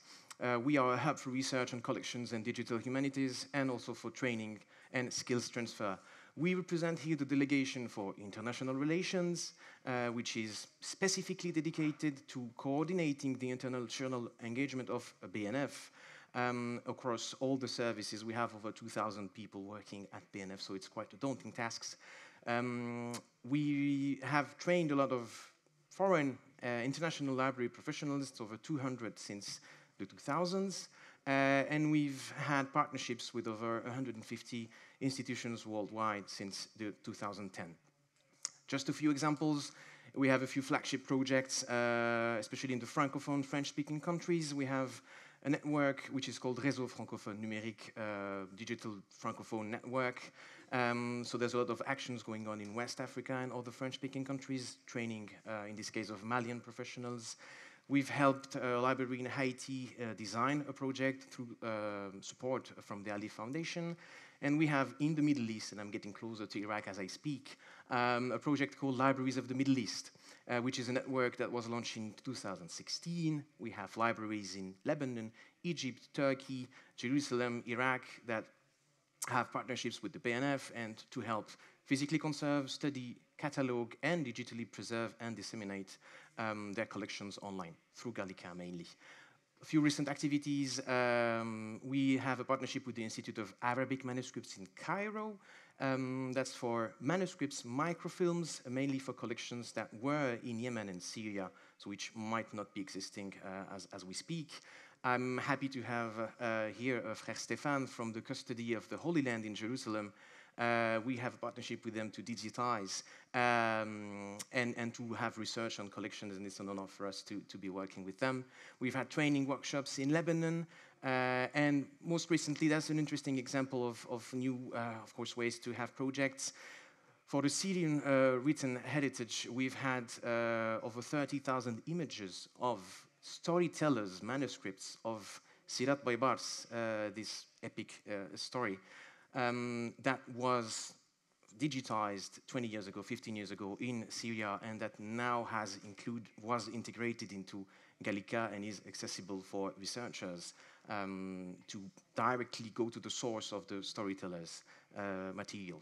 Uh, we are a hub for research on collections and digital humanities, and also for training and skills transfer. We represent here the Delegation for International Relations, uh, which is specifically dedicated to coordinating the international engagement of BNF um, across all the services. We have over 2,000 people working at BNF, so it's quite a daunting task. Um, we have trained a lot of foreign uh, international library professionals, over 200 since the 2000s, uh, and we've had partnerships with over 150 institutions worldwide since 2010. Just a few examples. We have a few flagship projects, uh, especially in the francophone French-speaking countries. We have a network which is called Réseau Francophone Numérique, uh, Digital Francophone Network. Um, so there's a lot of actions going on in West Africa and other French-speaking countries, training, uh, in this case, of Malian professionals. We've helped a uh, library in Haiti uh, design a project through uh, support from the Ali Foundation. And we have in the Middle East, and I'm getting closer to Iraq as I speak, um, a project called Libraries of the Middle East, uh, which is a network that was launched in 2016. We have libraries in Lebanon, Egypt, Turkey, Jerusalem, Iraq that have partnerships with the BNF and to help physically conserve, study, catalog, and digitally preserve and disseminate um, their collections online, through Gallica mainly. A few recent activities, um, we have a partnership with the Institute of Arabic Manuscripts in Cairo. Um, that's for manuscripts, microfilms, mainly for collections that were in Yemen and Syria, so which might not be existing uh, as, as we speak. I'm happy to have uh, here uh, Frère Stéphane from the custody of the Holy Land in Jerusalem uh, we have a partnership with them to digitize um, and, and to have research on collections, and it's an honor for us to, to be working with them. We've had training workshops in Lebanon, uh, and most recently, that's an interesting example of, of new, uh, of course, ways to have projects. For the Syrian uh, written heritage, we've had uh, over 30,000 images of storytellers' manuscripts of Sirat Baybars, uh, this epic uh, story um, that was digitized 20 years ago, 15 years ago in Syria, and that now has include, was integrated into Gallica and is accessible for researchers um, to directly go to the source of the storyteller's uh, material.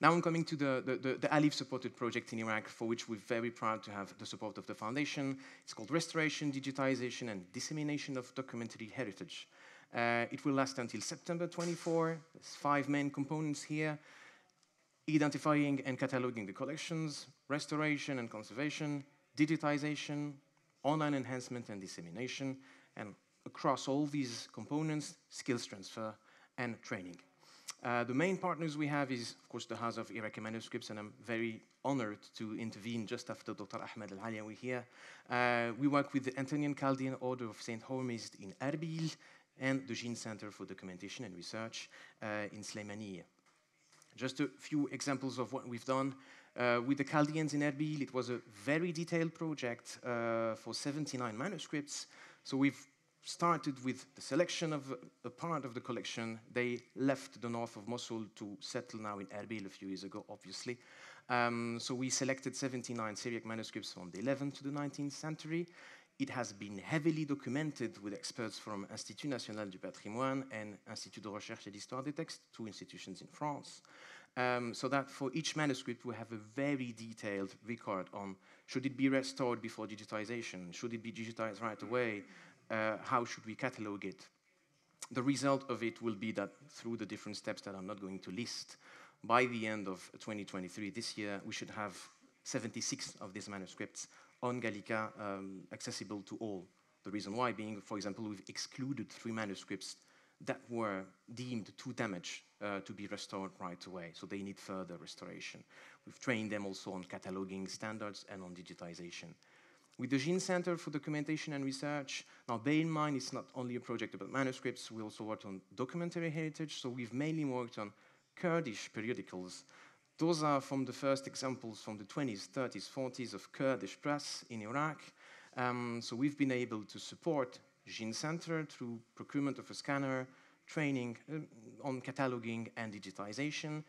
Now I'm coming to the, the, the, the Alif-supported project in Iraq, for which we're very proud to have the support of the foundation. It's called Restoration, Digitization, and Dissemination of Documentary Heritage. Uh, it will last until September 24. There's five main components here. Identifying and cataloging the collections, restoration and conservation, digitization, online enhancement and dissemination, and across all these components, skills transfer and training. Uh, the main partners we have is, of course, the House of Iraqi Manuscripts, and I'm very honored to intervene just after Dr. Ahmed Al-Aliawi here. Uh, we work with the Antonian Chaldean Order of St. Hormizd in Erbil, and the Gene Center for Documentation and Research uh, in Sleimani. Just a few examples of what we've done. Uh, with the Chaldeans in Erbil, it was a very detailed project uh, for 79 manuscripts. So we've started with the selection of a part of the collection. They left the north of Mosul to settle now in Erbil a few years ago, obviously. Um, so we selected 79 Syriac manuscripts from the 11th to the 19th century. It has been heavily documented with experts from Institut National du Patrimoine and Institut de Recherche et d'Histoire des Textes, two institutions in France, um, so that for each manuscript we have a very detailed record on should it be restored before digitization, should it be digitized right away, uh, how should we catalog it. The result of it will be that through the different steps that I'm not going to list, by the end of 2023, this year, we should have 76 of these manuscripts on Gallica um, accessible to all. The reason why being, for example, we've excluded three manuscripts that were deemed too damaged uh, to be restored right away, so they need further restoration. We've trained them also on cataloging standards and on digitization. With the Gene Center for Documentation and Research, now bear in mind it's not only a project about manuscripts, we also worked on documentary heritage, so we've mainly worked on Kurdish periodicals those are from the first examples from the 20s, 30s, 40s of Kurdish press in Iraq. Um, so we've been able to support Jin Center through procurement of a scanner, training um, on cataloging and digitization.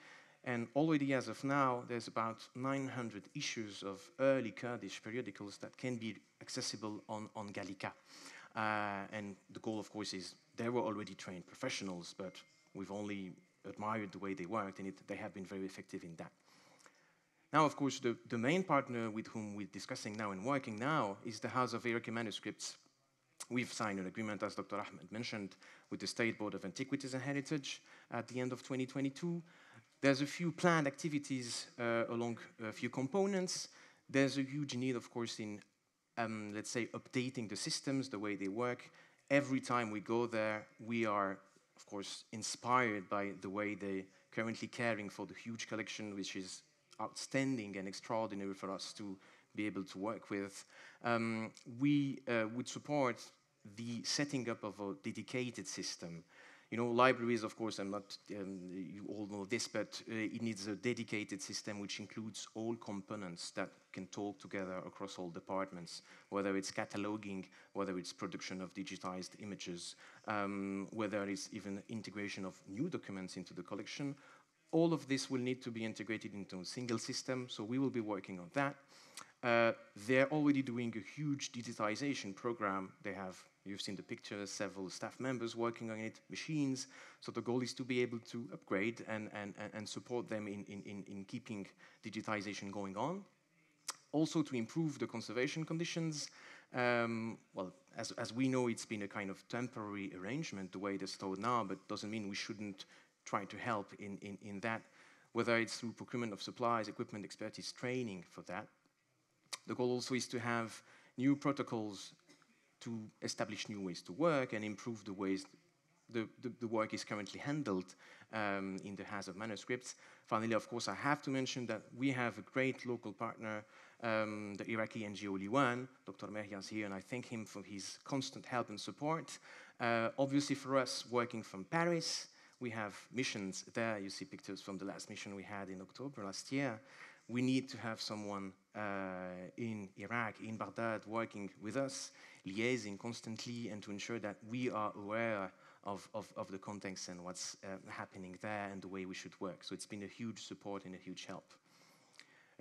And already as of now, there's about 900 issues of early Kurdish periodicals that can be accessible on, on Gallica. Uh, and the goal, of course, is there were already trained professionals, but we've only admired the way they worked, and it, they have been very effective in that. Now, of course, the, the main partner with whom we're discussing now and working now is the House of Iraqi Manuscripts. We've signed an agreement, as Dr. Ahmed mentioned, with the State Board of Antiquities and Heritage at the end of 2022. There's a few planned activities uh, along a few components. There's a huge need, of course, in, um, let's say, updating the systems, the way they work. Every time we go there, we are of course, inspired by the way they currently caring for the huge collection, which is outstanding and extraordinary for us to be able to work with. Um, we uh, would support the setting up of a dedicated system you know, libraries, of course, I'm not, um, you all know this, but uh, it needs a dedicated system which includes all components that can talk together across all departments, whether it's cataloging, whether it's production of digitized images, um, whether it's even integration of new documents into the collection. All of this will need to be integrated into a single system, so we will be working on that. Uh, they're already doing a huge digitization program. They have You've seen the pictures, several staff members working on it, machines. So the goal is to be able to upgrade and, and, and support them in, in, in keeping digitization going on. Also to improve the conservation conditions. Um, well, as, as we know, it's been a kind of temporary arrangement, the way it is stored now, but doesn't mean we shouldn't try to help in, in, in that, whether it's through procurement of supplies, equipment, expertise, training for that. The goal also is to have new protocols to establish new ways to work and improve the ways the, the, the work is currently handled um, in the hands of manuscripts. Finally, of course, I have to mention that we have a great local partner, um, the Iraqi NGO Liwan. Dr. is here, and I thank him for his constant help and support. Uh, obviously, for us, working from Paris, we have missions there. You see pictures from the last mission we had in October last year. We need to have someone uh, in Iraq, in Baghdad, working with us, liaising constantly, and to ensure that we are aware of, of, of the context and what's uh, happening there and the way we should work. So it's been a huge support and a huge help.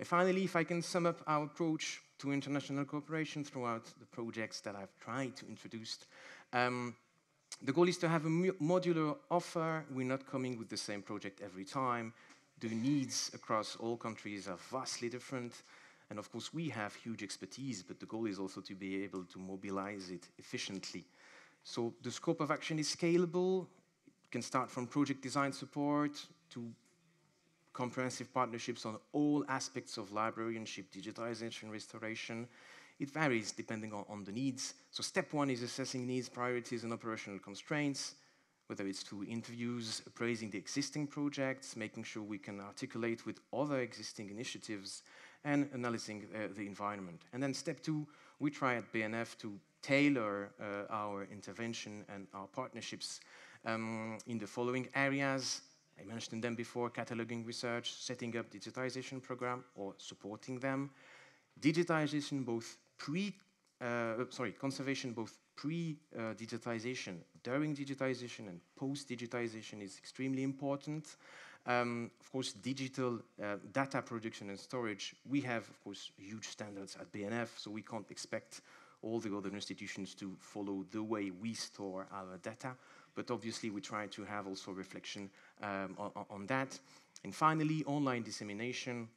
Finally, if I can sum up our approach to international cooperation throughout the projects that I've tried to introduce, um, the goal is to have a modular offer. We're not coming with the same project every time. The needs across all countries are vastly different. And of course, we have huge expertise, but the goal is also to be able to mobilize it efficiently. So the scope of action is scalable. It can start from project design support to comprehensive partnerships on all aspects of librarianship, digitization, restoration. It varies depending on, on the needs. So step one is assessing needs, priorities, and operational constraints whether it's through interviews, appraising the existing projects, making sure we can articulate with other existing initiatives, and analyzing uh, the environment. And then step two, we try at BNF to tailor uh, our intervention and our partnerships um, in the following areas. I mentioned them before, cataloging research, setting up digitization program or supporting them. Digitization both pre, uh, sorry, conservation both pre-digitization, uh, during digitization and post-digitization is extremely important. Um, of course, digital uh, data production and storage, we have, of course, huge standards at BNF, so we can't expect all the other institutions to follow the way we store our data. But obviously, we try to have also reflection um, on, on that. And finally, online dissemination,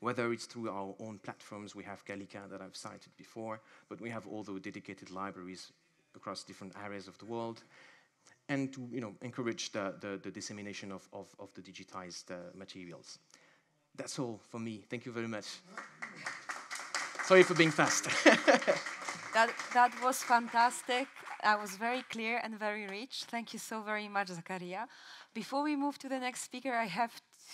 whether it's through our own platforms, we have Gallica that I've cited before, but we have also dedicated libraries across different areas of the world and to you know, encourage the, the, the dissemination of, of, of, the digitized uh, materials. That's all for me. Thank you very much. Sorry for being fast. that, that was fantastic. I was very clear and very rich. Thank you so very much, Zakaria. Before we move to the next speaker, I have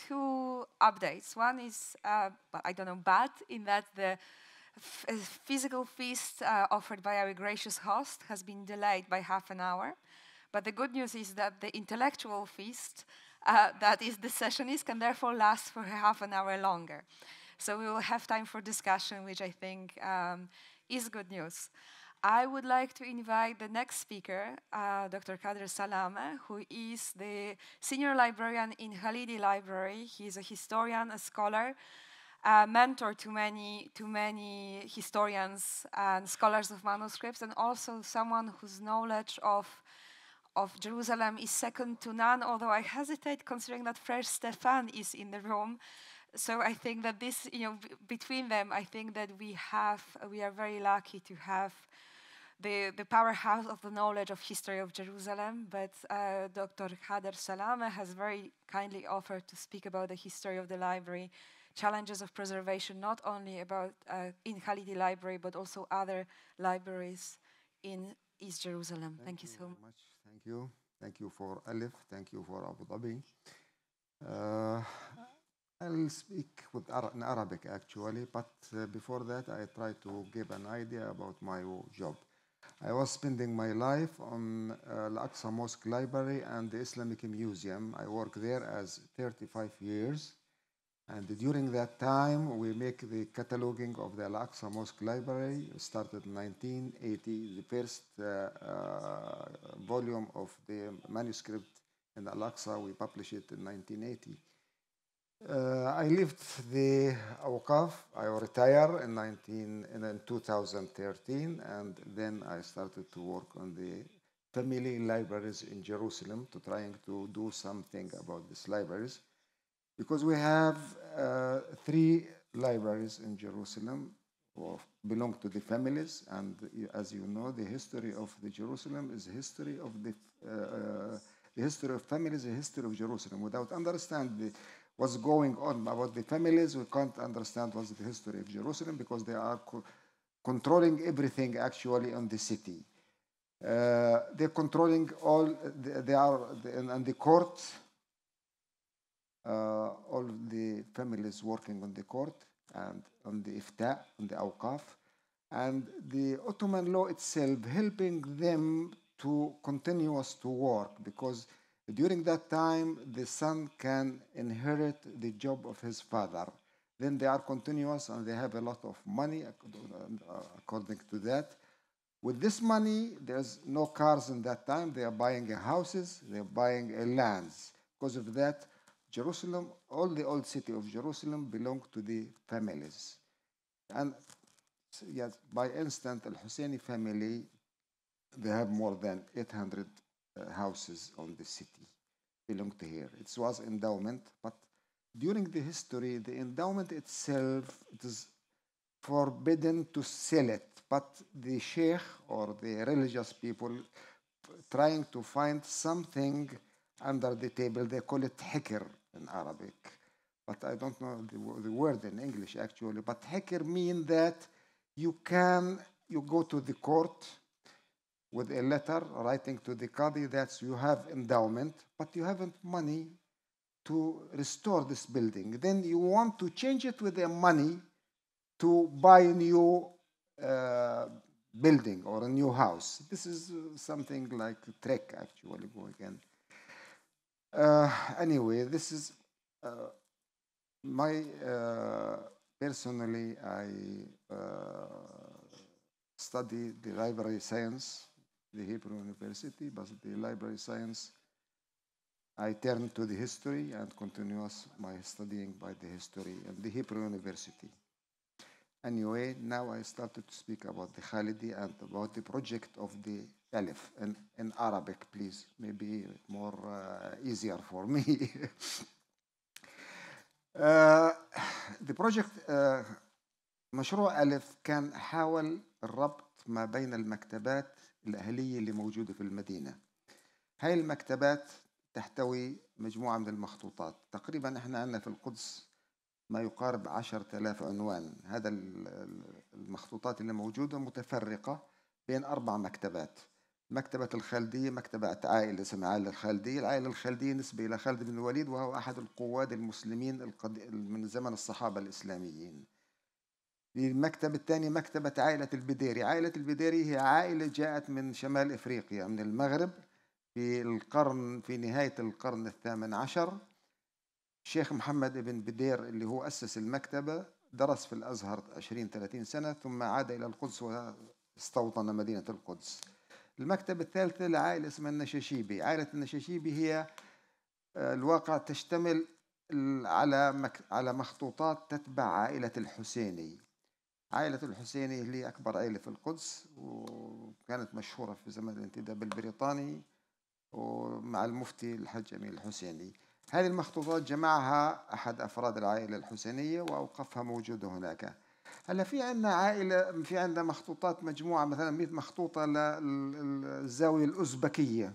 two updates. One is, uh, I don't know, bad in that the uh, physical feast uh, offered by our gracious host has been delayed by half an hour. But the good news is that the intellectual feast, uh, that is the session is, can therefore last for half an hour longer. So we will have time for discussion, which I think um, is good news. I would like to invite the next speaker, uh, Dr. Kader Salame, who is the senior librarian in Halidi Library. He's a historian, a scholar, a mentor to many, to many historians and scholars of manuscripts, and also someone whose knowledge of of Jerusalem is second to none, although I hesitate considering that Frère Stefan is in the room. So I think that this, you know, between them, I think that we have, we are very lucky to have the, the powerhouse of the knowledge of history of Jerusalem, but uh, Dr. Kader Salama has very kindly offered to speak about the history of the library, challenges of preservation, not only about uh, in Halidi Library, but also other libraries in East Jerusalem. Thank, Thank you, so much. Thank you. Thank you for Alif. Thank you for Abu Dhabi. Uh, I'll speak with Ara in Arabic actually, but uh, before that, I try to give an idea about my job. I was spending my life on uh, Al-Aqsa Mosque Library and the Islamic Museum. I worked there as 35 years. And during that time, we make the cataloging of the Al-Aqsa Mosque Library. It started in 1980, the first uh, uh, volume of the manuscript in Al-Aqsa, we published it in 1980. Uh, I left the Awqaf, I retired in, 19, in 2013, and then I started to work on the family libraries in Jerusalem to trying to do something about these libraries because we have uh, three libraries in Jerusalem or belong to the families and uh, as you know the history of the Jerusalem is history of the, uh, uh, the history of families the history of Jerusalem without understanding what's going on about the families we can't understand what's the history of Jerusalem because they are co controlling everything actually on the city uh, they're controlling all they are and the courts uh, all the families working on the court and on the ifta, on the awqaf, and the Ottoman law itself helping them to continue to work because during that time the son can inherit the job of his father. Then they are continuous and they have a lot of money according uh, to that. With this money, there's no cars in that time. They are buying houses, they're buying uh, lands. Because of that, Jerusalem, all the old city of Jerusalem belonged to the families. And yes, by instance, the Husseini family, they have more than 800 uh, houses on the city, belong to here. It was endowment, but during the history, the endowment itself, it is forbidden to sell it. But the sheikh or the religious people trying to find something under the table. They call it hacker in Arabic, but I don't know the, the word in English actually. But hacker means that you can you go to the court with a letter writing to the qadi that you have endowment, but you haven't money to restore this building. Then you want to change it with the money to buy a new uh, building or a new house. This is uh, something like a trick actually going uh, anyway, this is uh, my uh, personally. I uh, study the library science, the Hebrew University, but the library science. I turned to the history and continuous my studying by the history in the Hebrew University. Anyway, now I started to speak about the Khalidi and about the project of the ألف in, in Arabic, please. Maybe more uh, easier for me. uh, the project uh, مشروع ألف كان حاول الربط ما بين المكتبات الأهلية اللي موجودة في المدينة هاي المكتبات تحتوي مجموعة من المخطوطات تقريبا احنا عندنا في القدس ما يقارب عشرة آلاف عنوان هذا المخطوطات اللي موجودة متفرقة بين أربع مكتبات مكتبة الخلدي مكتبة عائلة اسمها عائلة الخلدي العائلة الخلدي نسبة إلى خالد بن الوليد وهو أحد القواد المسلمين من زمن الصحابة الإسلاميين المكتب الثاني مكتبة عائلة البديري عائلة البديري هي عائلة جاءت من شمال إفريقيا من المغرب في القرن في نهاية القرن الثامن عشر الشيخ محمد بن بدير اللي هو أسس المكتبة درس في الأزهر 20 30 سنة ثم عاد إلى القدس واستوطن مدينة القدس المكتبة الثالثة لعائلة اسمها النشاشيبي عائلة النشاشيبي هي آه، الواقع تشتمل على مك... على مخطوطات تتبع عائلة الحسيني عائلة الحسيني هي أكبر عائلة في القدس وكانت مشهورة في زمن الانتداب البريطاني ومع المفتي الحج أمين الحسيني هذه المخطوطات جمعها أحد أفراد العائلة الحسينية وأوقفها موجودة هناك هلا في عندنا عائلة في عندنا مخطوطات مجموعة مثلا 100 مخطوطة للزاوية الأوزبكية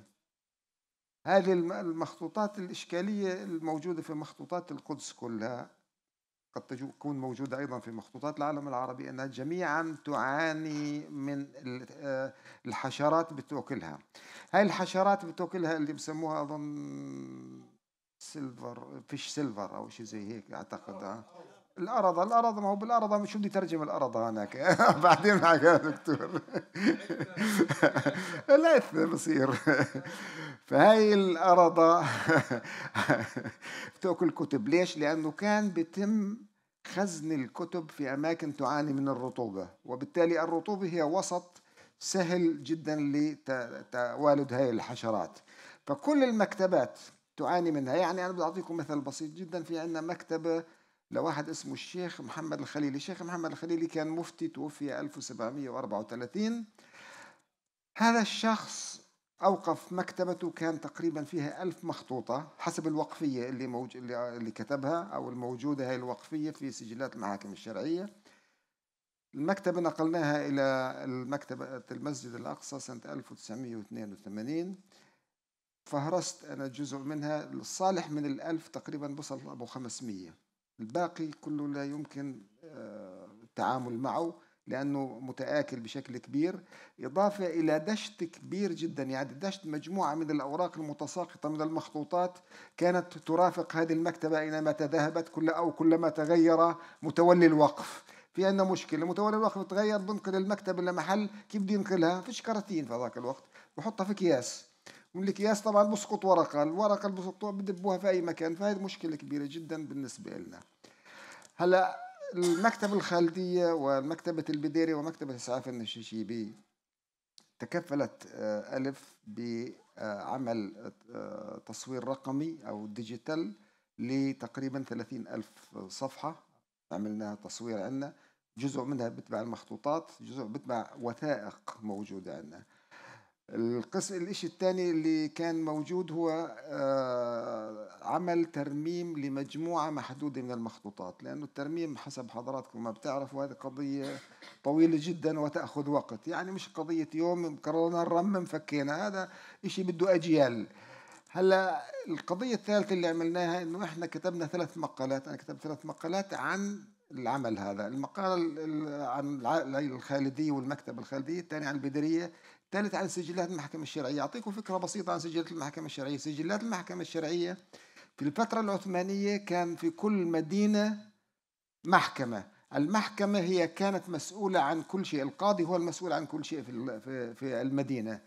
هذه المخطوطات الإشكالية الموجودة في مخطوطات القدس كلها قد تكون موجودة أيضا في مخطوطات العالم العربي أنها جميعا تعاني من آه، الحشرات بتأكلها هاي الحشرات بتأكلها اللي بسموها أظن سيلفر فيش سيلفر أو شيء زي هيك أعتقد آه. الأرضة الأرضة ما هو بالأرضة شو بدي ترجم الأرضة هناك بعدين معك يا دكتور لا بصير فهي الأرضة بتأكل كتب ليش؟ لأنه كان بتم خزن الكتب في أماكن تعاني من الرطوبة وبالتالي الرطوبة هي وسط سهل جدا لتوالد هاي الحشرات فكل المكتبات تعاني منها يعني أنا بدي أعطيكم مثل بسيط جدا في عندنا مكتبة لواحد اسمه الشيخ محمد الخليلي الشيخ محمد الخليلي كان مفتي توفي 1734 هذا الشخص أوقف مكتبته كان تقريبا فيها ألف مخطوطة حسب الوقفية اللي, موج... اللي كتبها أو الموجودة هي الوقفية في سجلات المحاكم الشرعية المكتبة نقلناها إلى المكتبة المسجد الأقصى سنة 1982 فهرست أنا جزء منها الصالح من الألف تقريبا بصل أبو 500 الباقي كله لا يمكن آه، التعامل معه لأنه متآكل بشكل كبير إضافة إلى دشت كبير جدا يعني دشت مجموعة من الأوراق المتساقطة من المخطوطات كانت ترافق هذه المكتبة أينما تذهبت كل أو كلما تغير متولي الوقف في عندنا مشكلة متولي الوقف تغير بنقل المكتبة لمحل كيف بدي ينقلها فيش كراتين في هذاك الوقت بحطها في أكياس ياس طبعا بسقط ورقه الورقه اللي بسقطوها بدبوها في اي مكان فهذه مشكله كبيره جدا بالنسبه لنا هلا المكتب الخالديه ومكتبه البديري ومكتبه اسعاف النشيشيبي تكفلت آه، ألف بعمل آه، تصوير رقمي أو ديجيتال لتقريبا ثلاثين ألف صفحة عملناها تصوير عنا جزء منها بتبع المخطوطات جزء بتبع وثائق موجودة عنا القسم الشيء الثاني اللي كان موجود هو آه، عمل ترميم لمجموعة محدودة من المخطوطات لأنه الترميم حسب حضراتكم ما بتعرفوا هذه قضية طويلة جدا وتأخذ وقت يعني مش قضية يوم قررنا نرمم فكينا هذا شيء بده أجيال هلا القضية الثالثة اللي عملناها إنه إحنا كتبنا ثلاث مقالات أنا كتبت ثلاث مقالات عن العمل هذا المقالة عن الخالدية والمكتب الخالدي الثاني عن البدرية ثالث عن سجلات المحكمة الشرعية أعطيكم فكرة بسيطة عن سجلات المحكمة الشرعية سجلات المحكمة الشرعية في الفترة العثمانية كان في كل مدينة محكمة المحكمة هي كانت مسؤولة عن كل شيء القاضي هو المسؤول عن كل شيء في في المدينة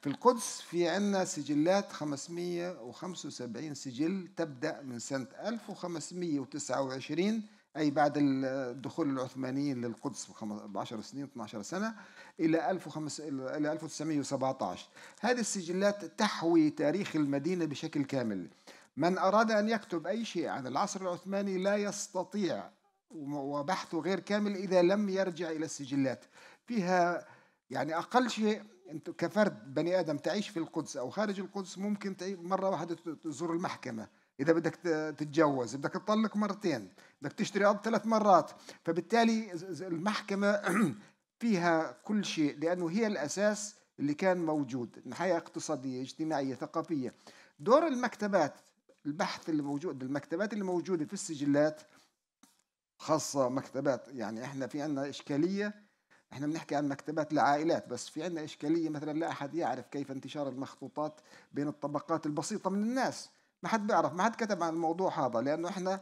في القدس في عندنا سجلات 575 سجل تبدأ من سنة 1529 أي بعد الدخول العثمانيين للقدس ب 10 سنين 12 سنة إلى 1917 هذه السجلات تحوي تاريخ المدينة بشكل كامل من أراد أن يكتب أي شيء عن العصر العثماني لا يستطيع وبحثه غير كامل إذا لم يرجع إلى السجلات فيها يعني أقل شيء أنت كفرد بني آدم تعيش في القدس أو خارج القدس ممكن مرة واحدة تزور المحكمة اذا بدك تتجوز بدك تطلق مرتين بدك تشتري ارض ثلاث مرات فبالتالي المحكمه فيها كل شيء لانه هي الاساس اللي كان موجود من حياه اقتصاديه اجتماعيه ثقافيه دور المكتبات البحث اللي موجود المكتبات اللي موجوده في السجلات خاصة مكتبات يعني احنا في عندنا إشكالية احنا بنحكي عن مكتبات لعائلات بس في عندنا إشكالية مثلا لا أحد يعرف كيف انتشار المخطوطات بين الطبقات البسيطة من الناس ما حد بيعرف ما حد كتب عن الموضوع هذا لأنه إحنا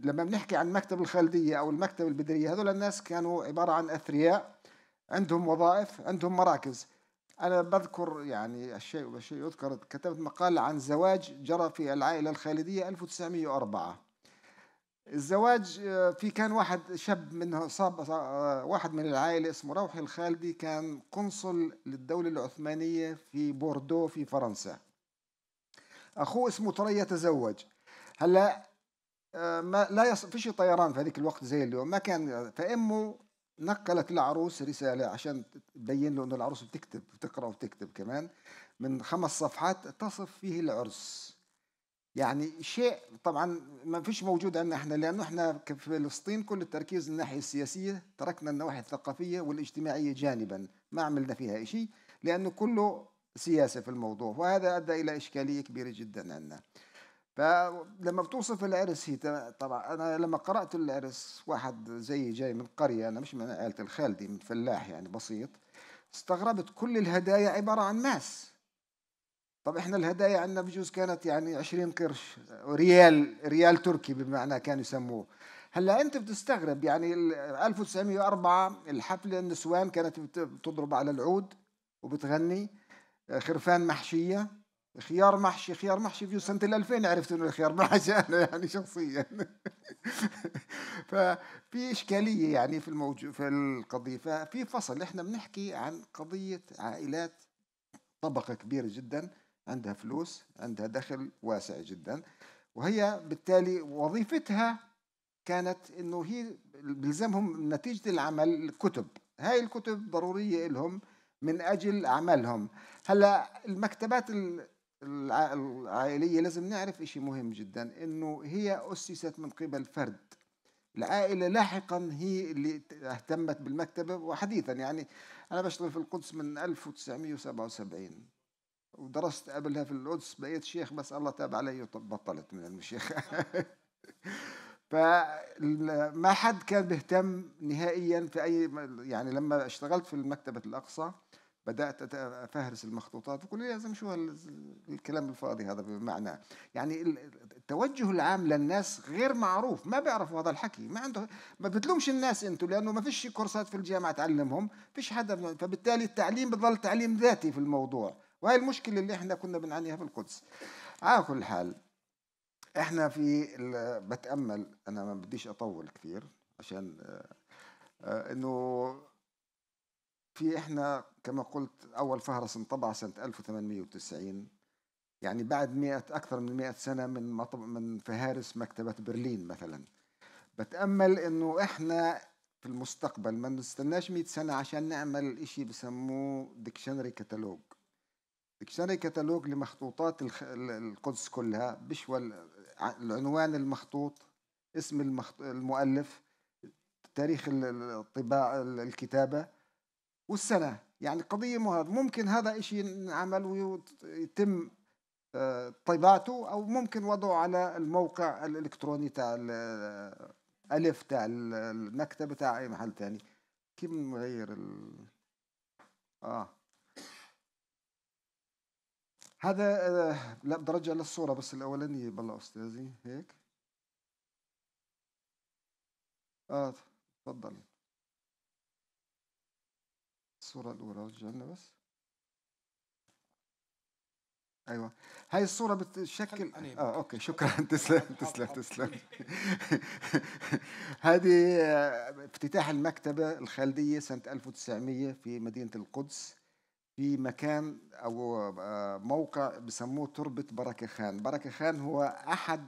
لما بنحكي عن مكتب الخالدية أو المكتب البدرية هذول الناس كانوا عبارة عن أثرياء عندهم وظائف عندهم مراكز أنا بذكر يعني الشيء والشيء يذكر كتبت مقال عن زواج جرى في العائلة الخالدية 1904 الزواج آه، في كان واحد شاب منه صاب آه، واحد من العائلة اسمه روحي الخالدي كان قنصل للدولة العثمانية في بوردو في فرنسا اخوه اسمه طري يتزوج هلا آه، ما لا يص... فيش طيران في هذيك الوقت زي اليوم ما كان فامه نقلت للعروس رساله عشان تبين له انه العروس بتكتب بتقرا وبتكتب كمان من خمس صفحات تصف فيه العرس يعني شيء طبعا ما فيش موجود عندنا احنا لانه احنا كفلسطين كل التركيز الناحيه السياسيه تركنا النواحي الثقافيه والاجتماعيه جانبا ما عملنا فيها شيء لانه كله سياسة في الموضوع وهذا أدى إلى إشكالية كبيرة جدا عندنا فلما بتوصف العرس هي طبعا أنا لما قرأت العرس واحد زي جاي من قرية أنا مش من عائلة الخالدي من فلاح يعني بسيط استغربت كل الهدايا عبارة عن ماس طب احنا الهدايا عندنا بجوز كانت يعني 20 قرش ريال ريال تركي بمعنى كانوا يسموه هلا انت بتستغرب يعني 1904 الحفله النسوان كانت بتضرب على العود وبتغني خرفان محشيه خيار محشي خيار محشي في سنه ال 2000 عرفت انه الخيار محشي انا يعني شخصيا ففي اشكاليه يعني في الموجو في القضيه ففي فصل احنا بنحكي عن قضيه عائلات طبقه كبيره جدا عندها فلوس عندها دخل واسع جدا وهي بالتالي وظيفتها كانت انه هي بلزمهم نتيجه العمل كتب هاي الكتب ضروريه لهم من أجل عملهم هلا المكتبات العائلية لازم نعرف شيء مهم جدا إنه هي أسست من قبل فرد العائلة لاحقا هي اللي اهتمت بالمكتبة وحديثا يعني أنا بشتغل في القدس من 1977 ودرست قبلها في القدس بقيت شيخ بس الله تاب علي وبطلت من المشيخة فما حد كان بيهتم نهائيا في اي يعني لما اشتغلت في المكتبه الاقصى بدات افهرس المخطوطات وكل لازم شو الكلام الفاضي هذا بمعنى يعني التوجه العام للناس غير معروف ما بيعرفوا هذا الحكي ما عنده ما بتلومش الناس انتم لانه ما فيش كورسات في الجامعه تعلمهم فيش حدا فبالتالي التعليم بضل تعليم ذاتي في الموضوع وهي المشكله اللي احنا كنا بنعانيها في القدس على كل حال احنا في بتامل انا ما بديش اطول كثير عشان آه، آه، انه في احنا كما قلت اول فهرس انطبع سنه 1890 يعني بعد 100 اكثر من 100 سنه من من فهارس مكتبه برلين مثلا بتامل انه احنا في المستقبل ما نستناش 100 سنه عشان نعمل شيء بسموه ديكشنري كتالوج ديكشنري كتالوج لمخطوطات القدس كلها بشوى العنوان المخطوط اسم المؤلف تاريخ الطباعة الكتابة والسنة يعني قضية مهاد ممكن هذا إشي ينعمل ويتم آه، طباعته أو ممكن وضعه على الموقع الإلكتروني تاع الألف تاع المكتبة تاع أي محل تاني كيف نغير ال... آه هذا آه، لا بدي ارجع للصوره بس الاولانيه بالله استاذي هيك اه تفضل الصوره الاولى رجع لنا بس ايوه هاي الصوره بتشكل اه اوكي شكرا تسلم تسلم تسلم هذه آه، افتتاح المكتبه الخالديه سنه 1900 في مدينه القدس في مكان أو آه، موقع بسموه تربة بركة خان بركة خان هو أحد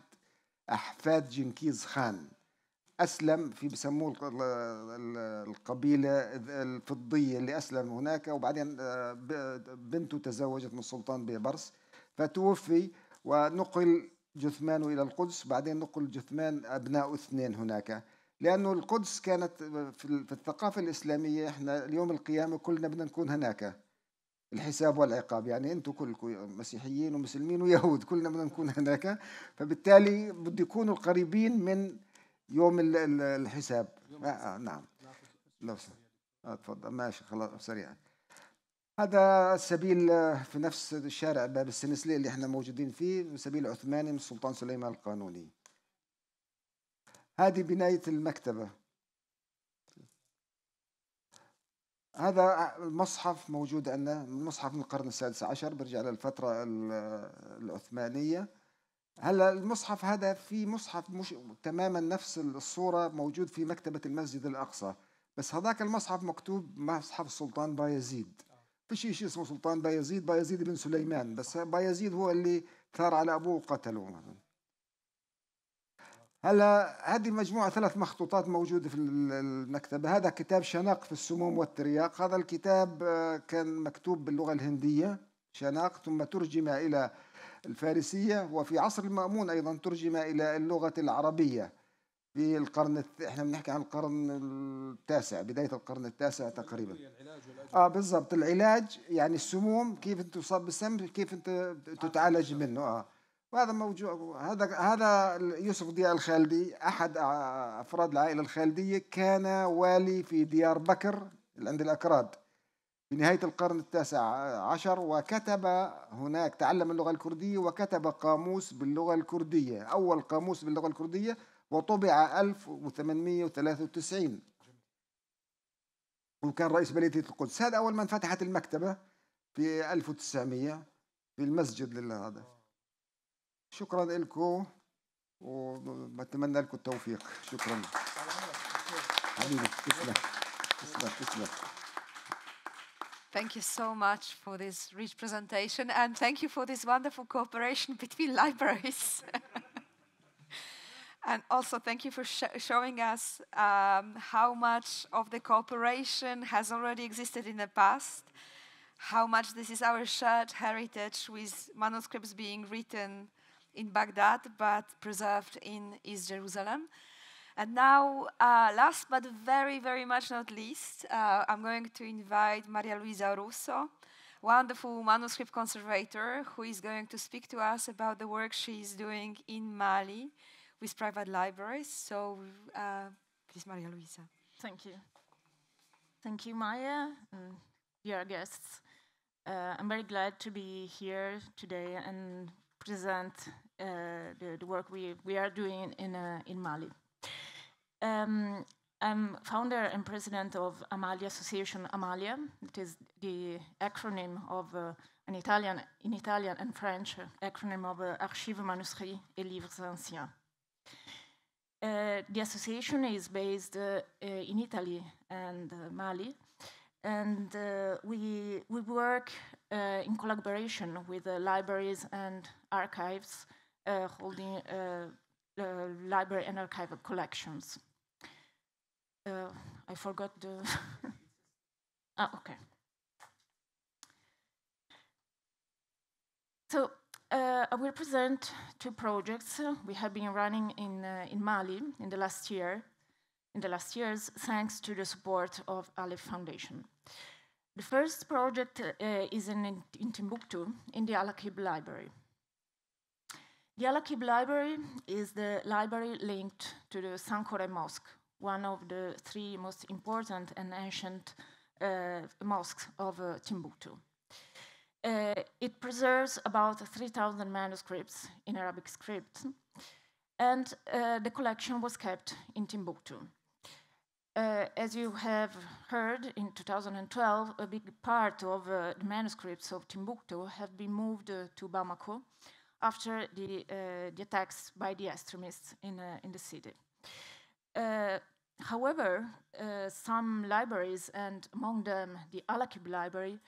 أحفاد جنكيز خان أسلم في بسموه القبيلة الفضية اللي أسلم هناك وبعدين آه، بنته تزوجت من السلطان بيبرس فتوفي ونقل جثمانه إلى القدس بعدين نقل جثمان أبنائه اثنين هناك لأنه القدس كانت في الثقافة الإسلامية إحنا اليوم القيامة كلنا بدنا نكون هناك الحساب والعقاب يعني انتم كلكم مسيحيين ومسلمين ويهود كلنا بدنا نكون هناك فبالتالي بده يكونوا قريبين من يوم الحساب يوم آه, آه نعم لو آه تفضل ماشي خلاص سريعا هذا السبيل آه، في نفس الشارع باب السنسلي اللي احنا موجودين فيه سبيل عثماني من السلطان سليمان القانوني هذه بناية المكتبة هذا المصحف موجود عندنا مصحف من القرن السادس عشر برجع للفترة العثمانية هلا المصحف هذا في مصحف مش تماما نفس الصورة موجود في مكتبة المسجد الأقصى بس هذاك المصحف مكتوب مصحف السلطان بايزيد في شيء شيء اسمه سلطان بايزيد بايزيد بن سليمان بس بايزيد هو اللي ثار على أبوه وقتله مثلا هلا هذه مجموعة ثلاث مخطوطات موجودة في المكتبة هذا كتاب شناق في السموم والترياق هذا الكتاب آه، كان مكتوب باللغة الهندية شناق ثم ترجم إلى الفارسية وفي عصر المأمون أيضا ترجم إلى اللغة العربية في القرن الت... احنا بنحكي عن القرن التاسع بداية القرن التاسع تقريبا اه بالضبط العلاج يعني السموم كيف انت تصاب بالسم كيف انت تتعالج منه اه وهذا موجود هذا هذا يوسف ضياء الخالدي احد افراد العائله الخالديه كان والي في ديار بكر عند الاكراد في نهايه القرن التاسع عشر وكتب هناك تعلم اللغه الكرديه وكتب قاموس باللغه الكرديه اول قاموس باللغه الكرديه وطبع 1893 وكان رئيس بلديه القدس هذا اول من فتحت المكتبه في 1900 في المسجد هذا شكرا لكم وبتمنى لكم التوفيق شكرا حبيبي تسلم تسلم تسلم Thank you so much for this rich presentation and thank you for this wonderful cooperation between libraries. and also thank you for sh showing us um, how much of the cooperation has already existed in the past, how much this is our shared heritage with manuscripts being written in Baghdad, but preserved in East Jerusalem. And now, uh, last but very, very much not least, uh, I'm going to invite Maria Luisa Russo, wonderful manuscript conservator, who is going to speak to us about the work she's doing in Mali with private libraries. So, uh, please, Maria Luisa. Thank you. Thank you, Maya, and dear guests. Uh, I'm very glad to be here today and present uh, the, the, work we, we are doing in, uh, in Mali. Um, I'm founder and president of Amalia Association Amalia. It is the acronym of uh, an Italian, in Italian and French, uh, acronym of uh, Archives Manuscrits et Livres Anciens. Uh, the association is based in Italy and Mali, and we, we work uh, in collaboration with libraries and archives uh, holding uh, library and archival collections. I forgot the... ah, okay. So uh, I will present two projects we have been running in, uh, in Mali in the last year, in the last years, thanks to the support of Aleph Foundation. The first project uh, is in, in Timbuktu, in the Al-Aqib Library. The Al-Aqib Library is the library linked to the Sankore Mosque, one of the three most important and ancient uh, mosques of uh, Timbuktu. Uh, it preserves about 3,000 manuscripts in Arabic script, and uh, the collection was kept in Timbuktu. Uh, as you have heard, in 2012, a big part of uh, the manuscripts of Timbuktu have been moved uh, to Bamako after the, uh, the, attacks by the extremists in, uh, in the city. Uh, however, some libraries, and among them the Alakib Library,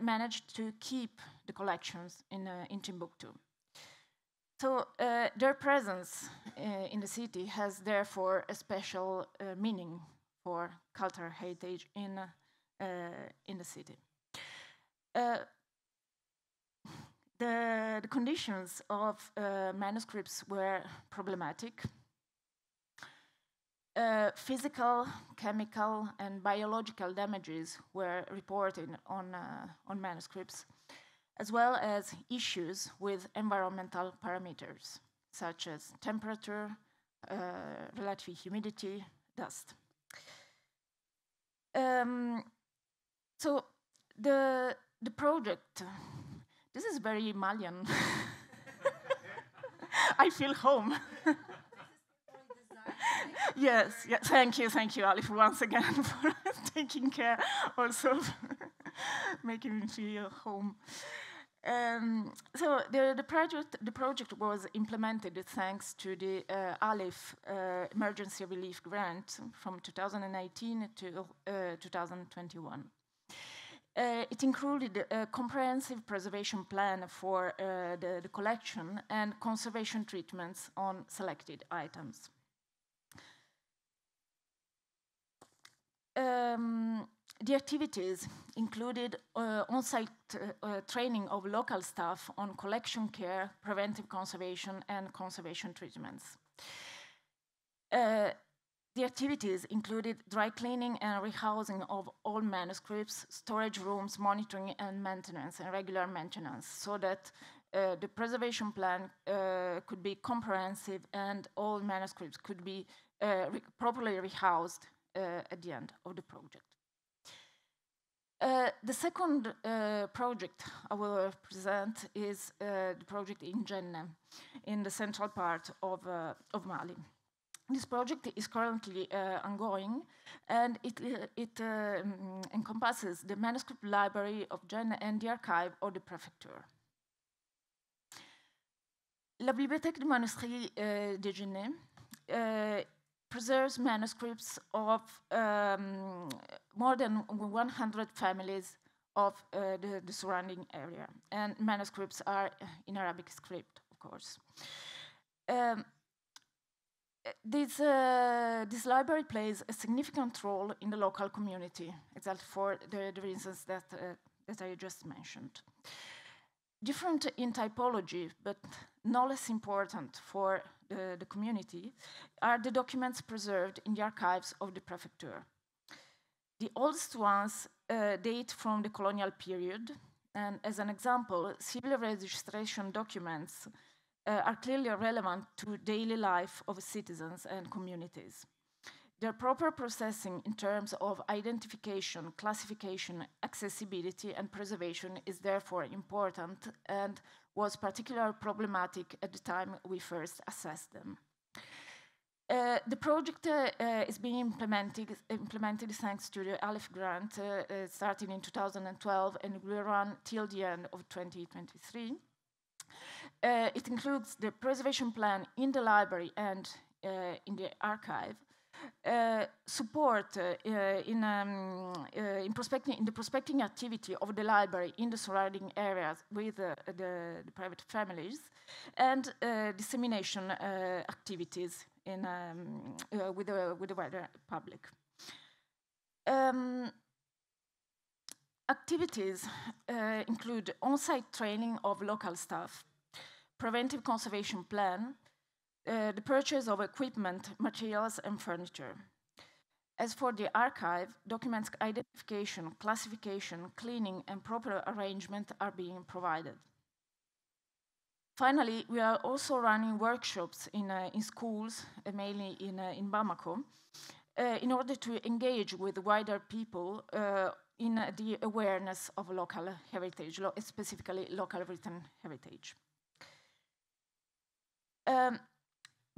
managed to keep the collections in, in Timbuktu. So uh, their presence uh, in the city has therefore a special uh, meaning for cultural heritage in, uh, in the city. Uh, the, the, conditions of uh, manuscripts were problematic. physical, chemical, and biological damages were reported on, on manuscripts as well as issues with environmental parameters, such as temperature, uh, relative humidity, dust. Um, so the, the project, this is very Malian. I feel home. yes, Yes. thank you, thank you, Ali, for once again for taking care also of making me feel home. Um, so the, the, project, the project was implemented thanks to the uh, Aleph uh, Emergency Relief Grant from 2018 to uh, 2021. Uh, it included a comprehensive preservation plan for uh, the, the collection and conservation treatments on selected items. Um, the activities included uh, on-site uh, uh, training of local staff on collection care, preventive conservation, and conservation treatments. Uh, the activities included dry cleaning and rehousing of all manuscripts, storage rooms, monitoring and maintenance, and regular maintenance, so that uh, the preservation plan uh, could be comprehensive and all manuscripts could be re properly rehoused at the end of the project. Uh, the second uh, project I will present is uh, the project in Jenne, in the central part of, uh, of Mali. This project is currently uh, ongoing, and it, it um, encompasses the manuscript library of Jenne and the archive of the prefecture. La bibliothèque du manuscrit de Jenne preserves manuscripts of um, more than 100 families of uh, the, the, surrounding area. And manuscripts are in Arabic script, of course. Um, this, uh, this library plays a significant role in the local community, exactly for the, the reasons that, uh, that I just mentioned. Different in typology, but no less important for the, uh, the community, are the documents preserved in the archives of the prefecture. The oldest ones uh, date from the colonial period, and as an example, civil registration documents uh, are clearly relevant to daily life of citizens and communities. Their proper processing in terms of identification, classification, accessibility, and preservation is therefore important and was particularly problematic at the time we first assessed them. Uh, the project uh, uh, is being implemented, implemented, thanks to the Aleph grant uh, uh, starting in 2012 and will run till the end of 2023. Uh, it includes the preservation plan in the library and in the archive, uh, support uh, in, um, eh, in, prospecting, in the prospecting activity of the library in the surrounding areas with the, the, private families and dissemination activities in, um, with, the, with the wider public. Um, activities include on-site training of local staff, preventive conservation plan, uh, the purchase of equipment, materials, and furniture. As for the archive, documents identification, classification, cleaning, and proper arrangement are being provided. Finally, we are also running workshops in, uh, in schools, uh, mainly in, uh, in Bamako, uh, in order to engage with wider people uh, in the awareness of local heritage, lo specifically local written heritage. Um,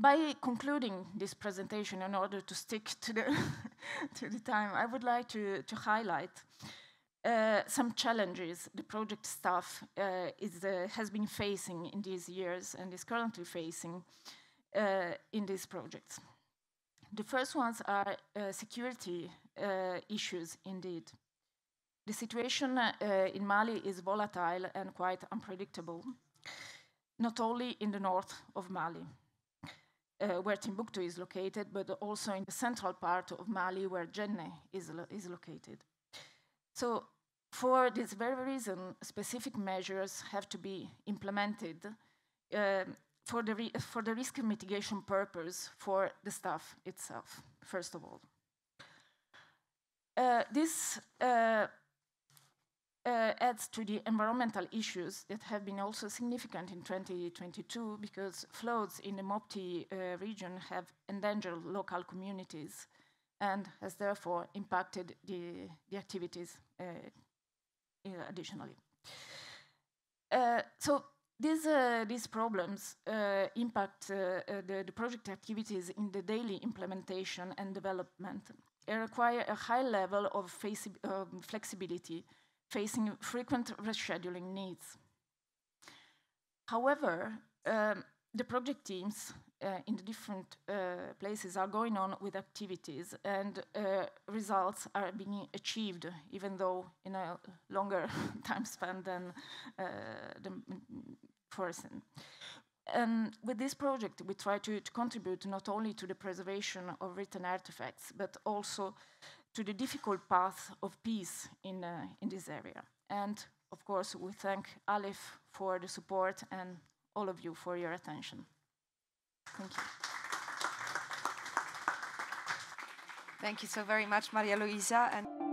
by concluding this presentation, in order to stick to the, to the time, I would like to, to highlight uh, some challenges the project staff uh, is, uh, has been facing in these years and is currently facing uh, in these projects. The first ones are uh, security uh, issues, indeed. The situation in Mali is volatile and quite unpredictable, not only in the north of Mali uh, where Timbuktu is located, but also in the central part of Mali where Jenne is, lo is located. So for this very reason, specific measures have to be implemented uh, for, the for the risk mitigation purpose for the staff itself, first of all. Uh, this uh, uh, adds to the environmental issues that have been also significant in 2022 because floods in the Mopti uh, region have endangered local communities and has therefore impacted the, the activities uh, additionally. Uh, so these, uh, these problems uh, impact the, the project activities in the daily implementation and development. They require a high level of um, flexibility facing frequent rescheduling needs. However, um, the project teams uh, in the different uh, places are going on with activities and uh, results are being achieved even though in a longer time span than uh, the person. And with this project, we try to, to, contribute not only to the preservation of written artifacts, but also to the difficult path of peace in, uh, in this area. And of course, we thank Alif for the support and all of you for your attention. Thank you. Thank you so very much, Maria Luisa. And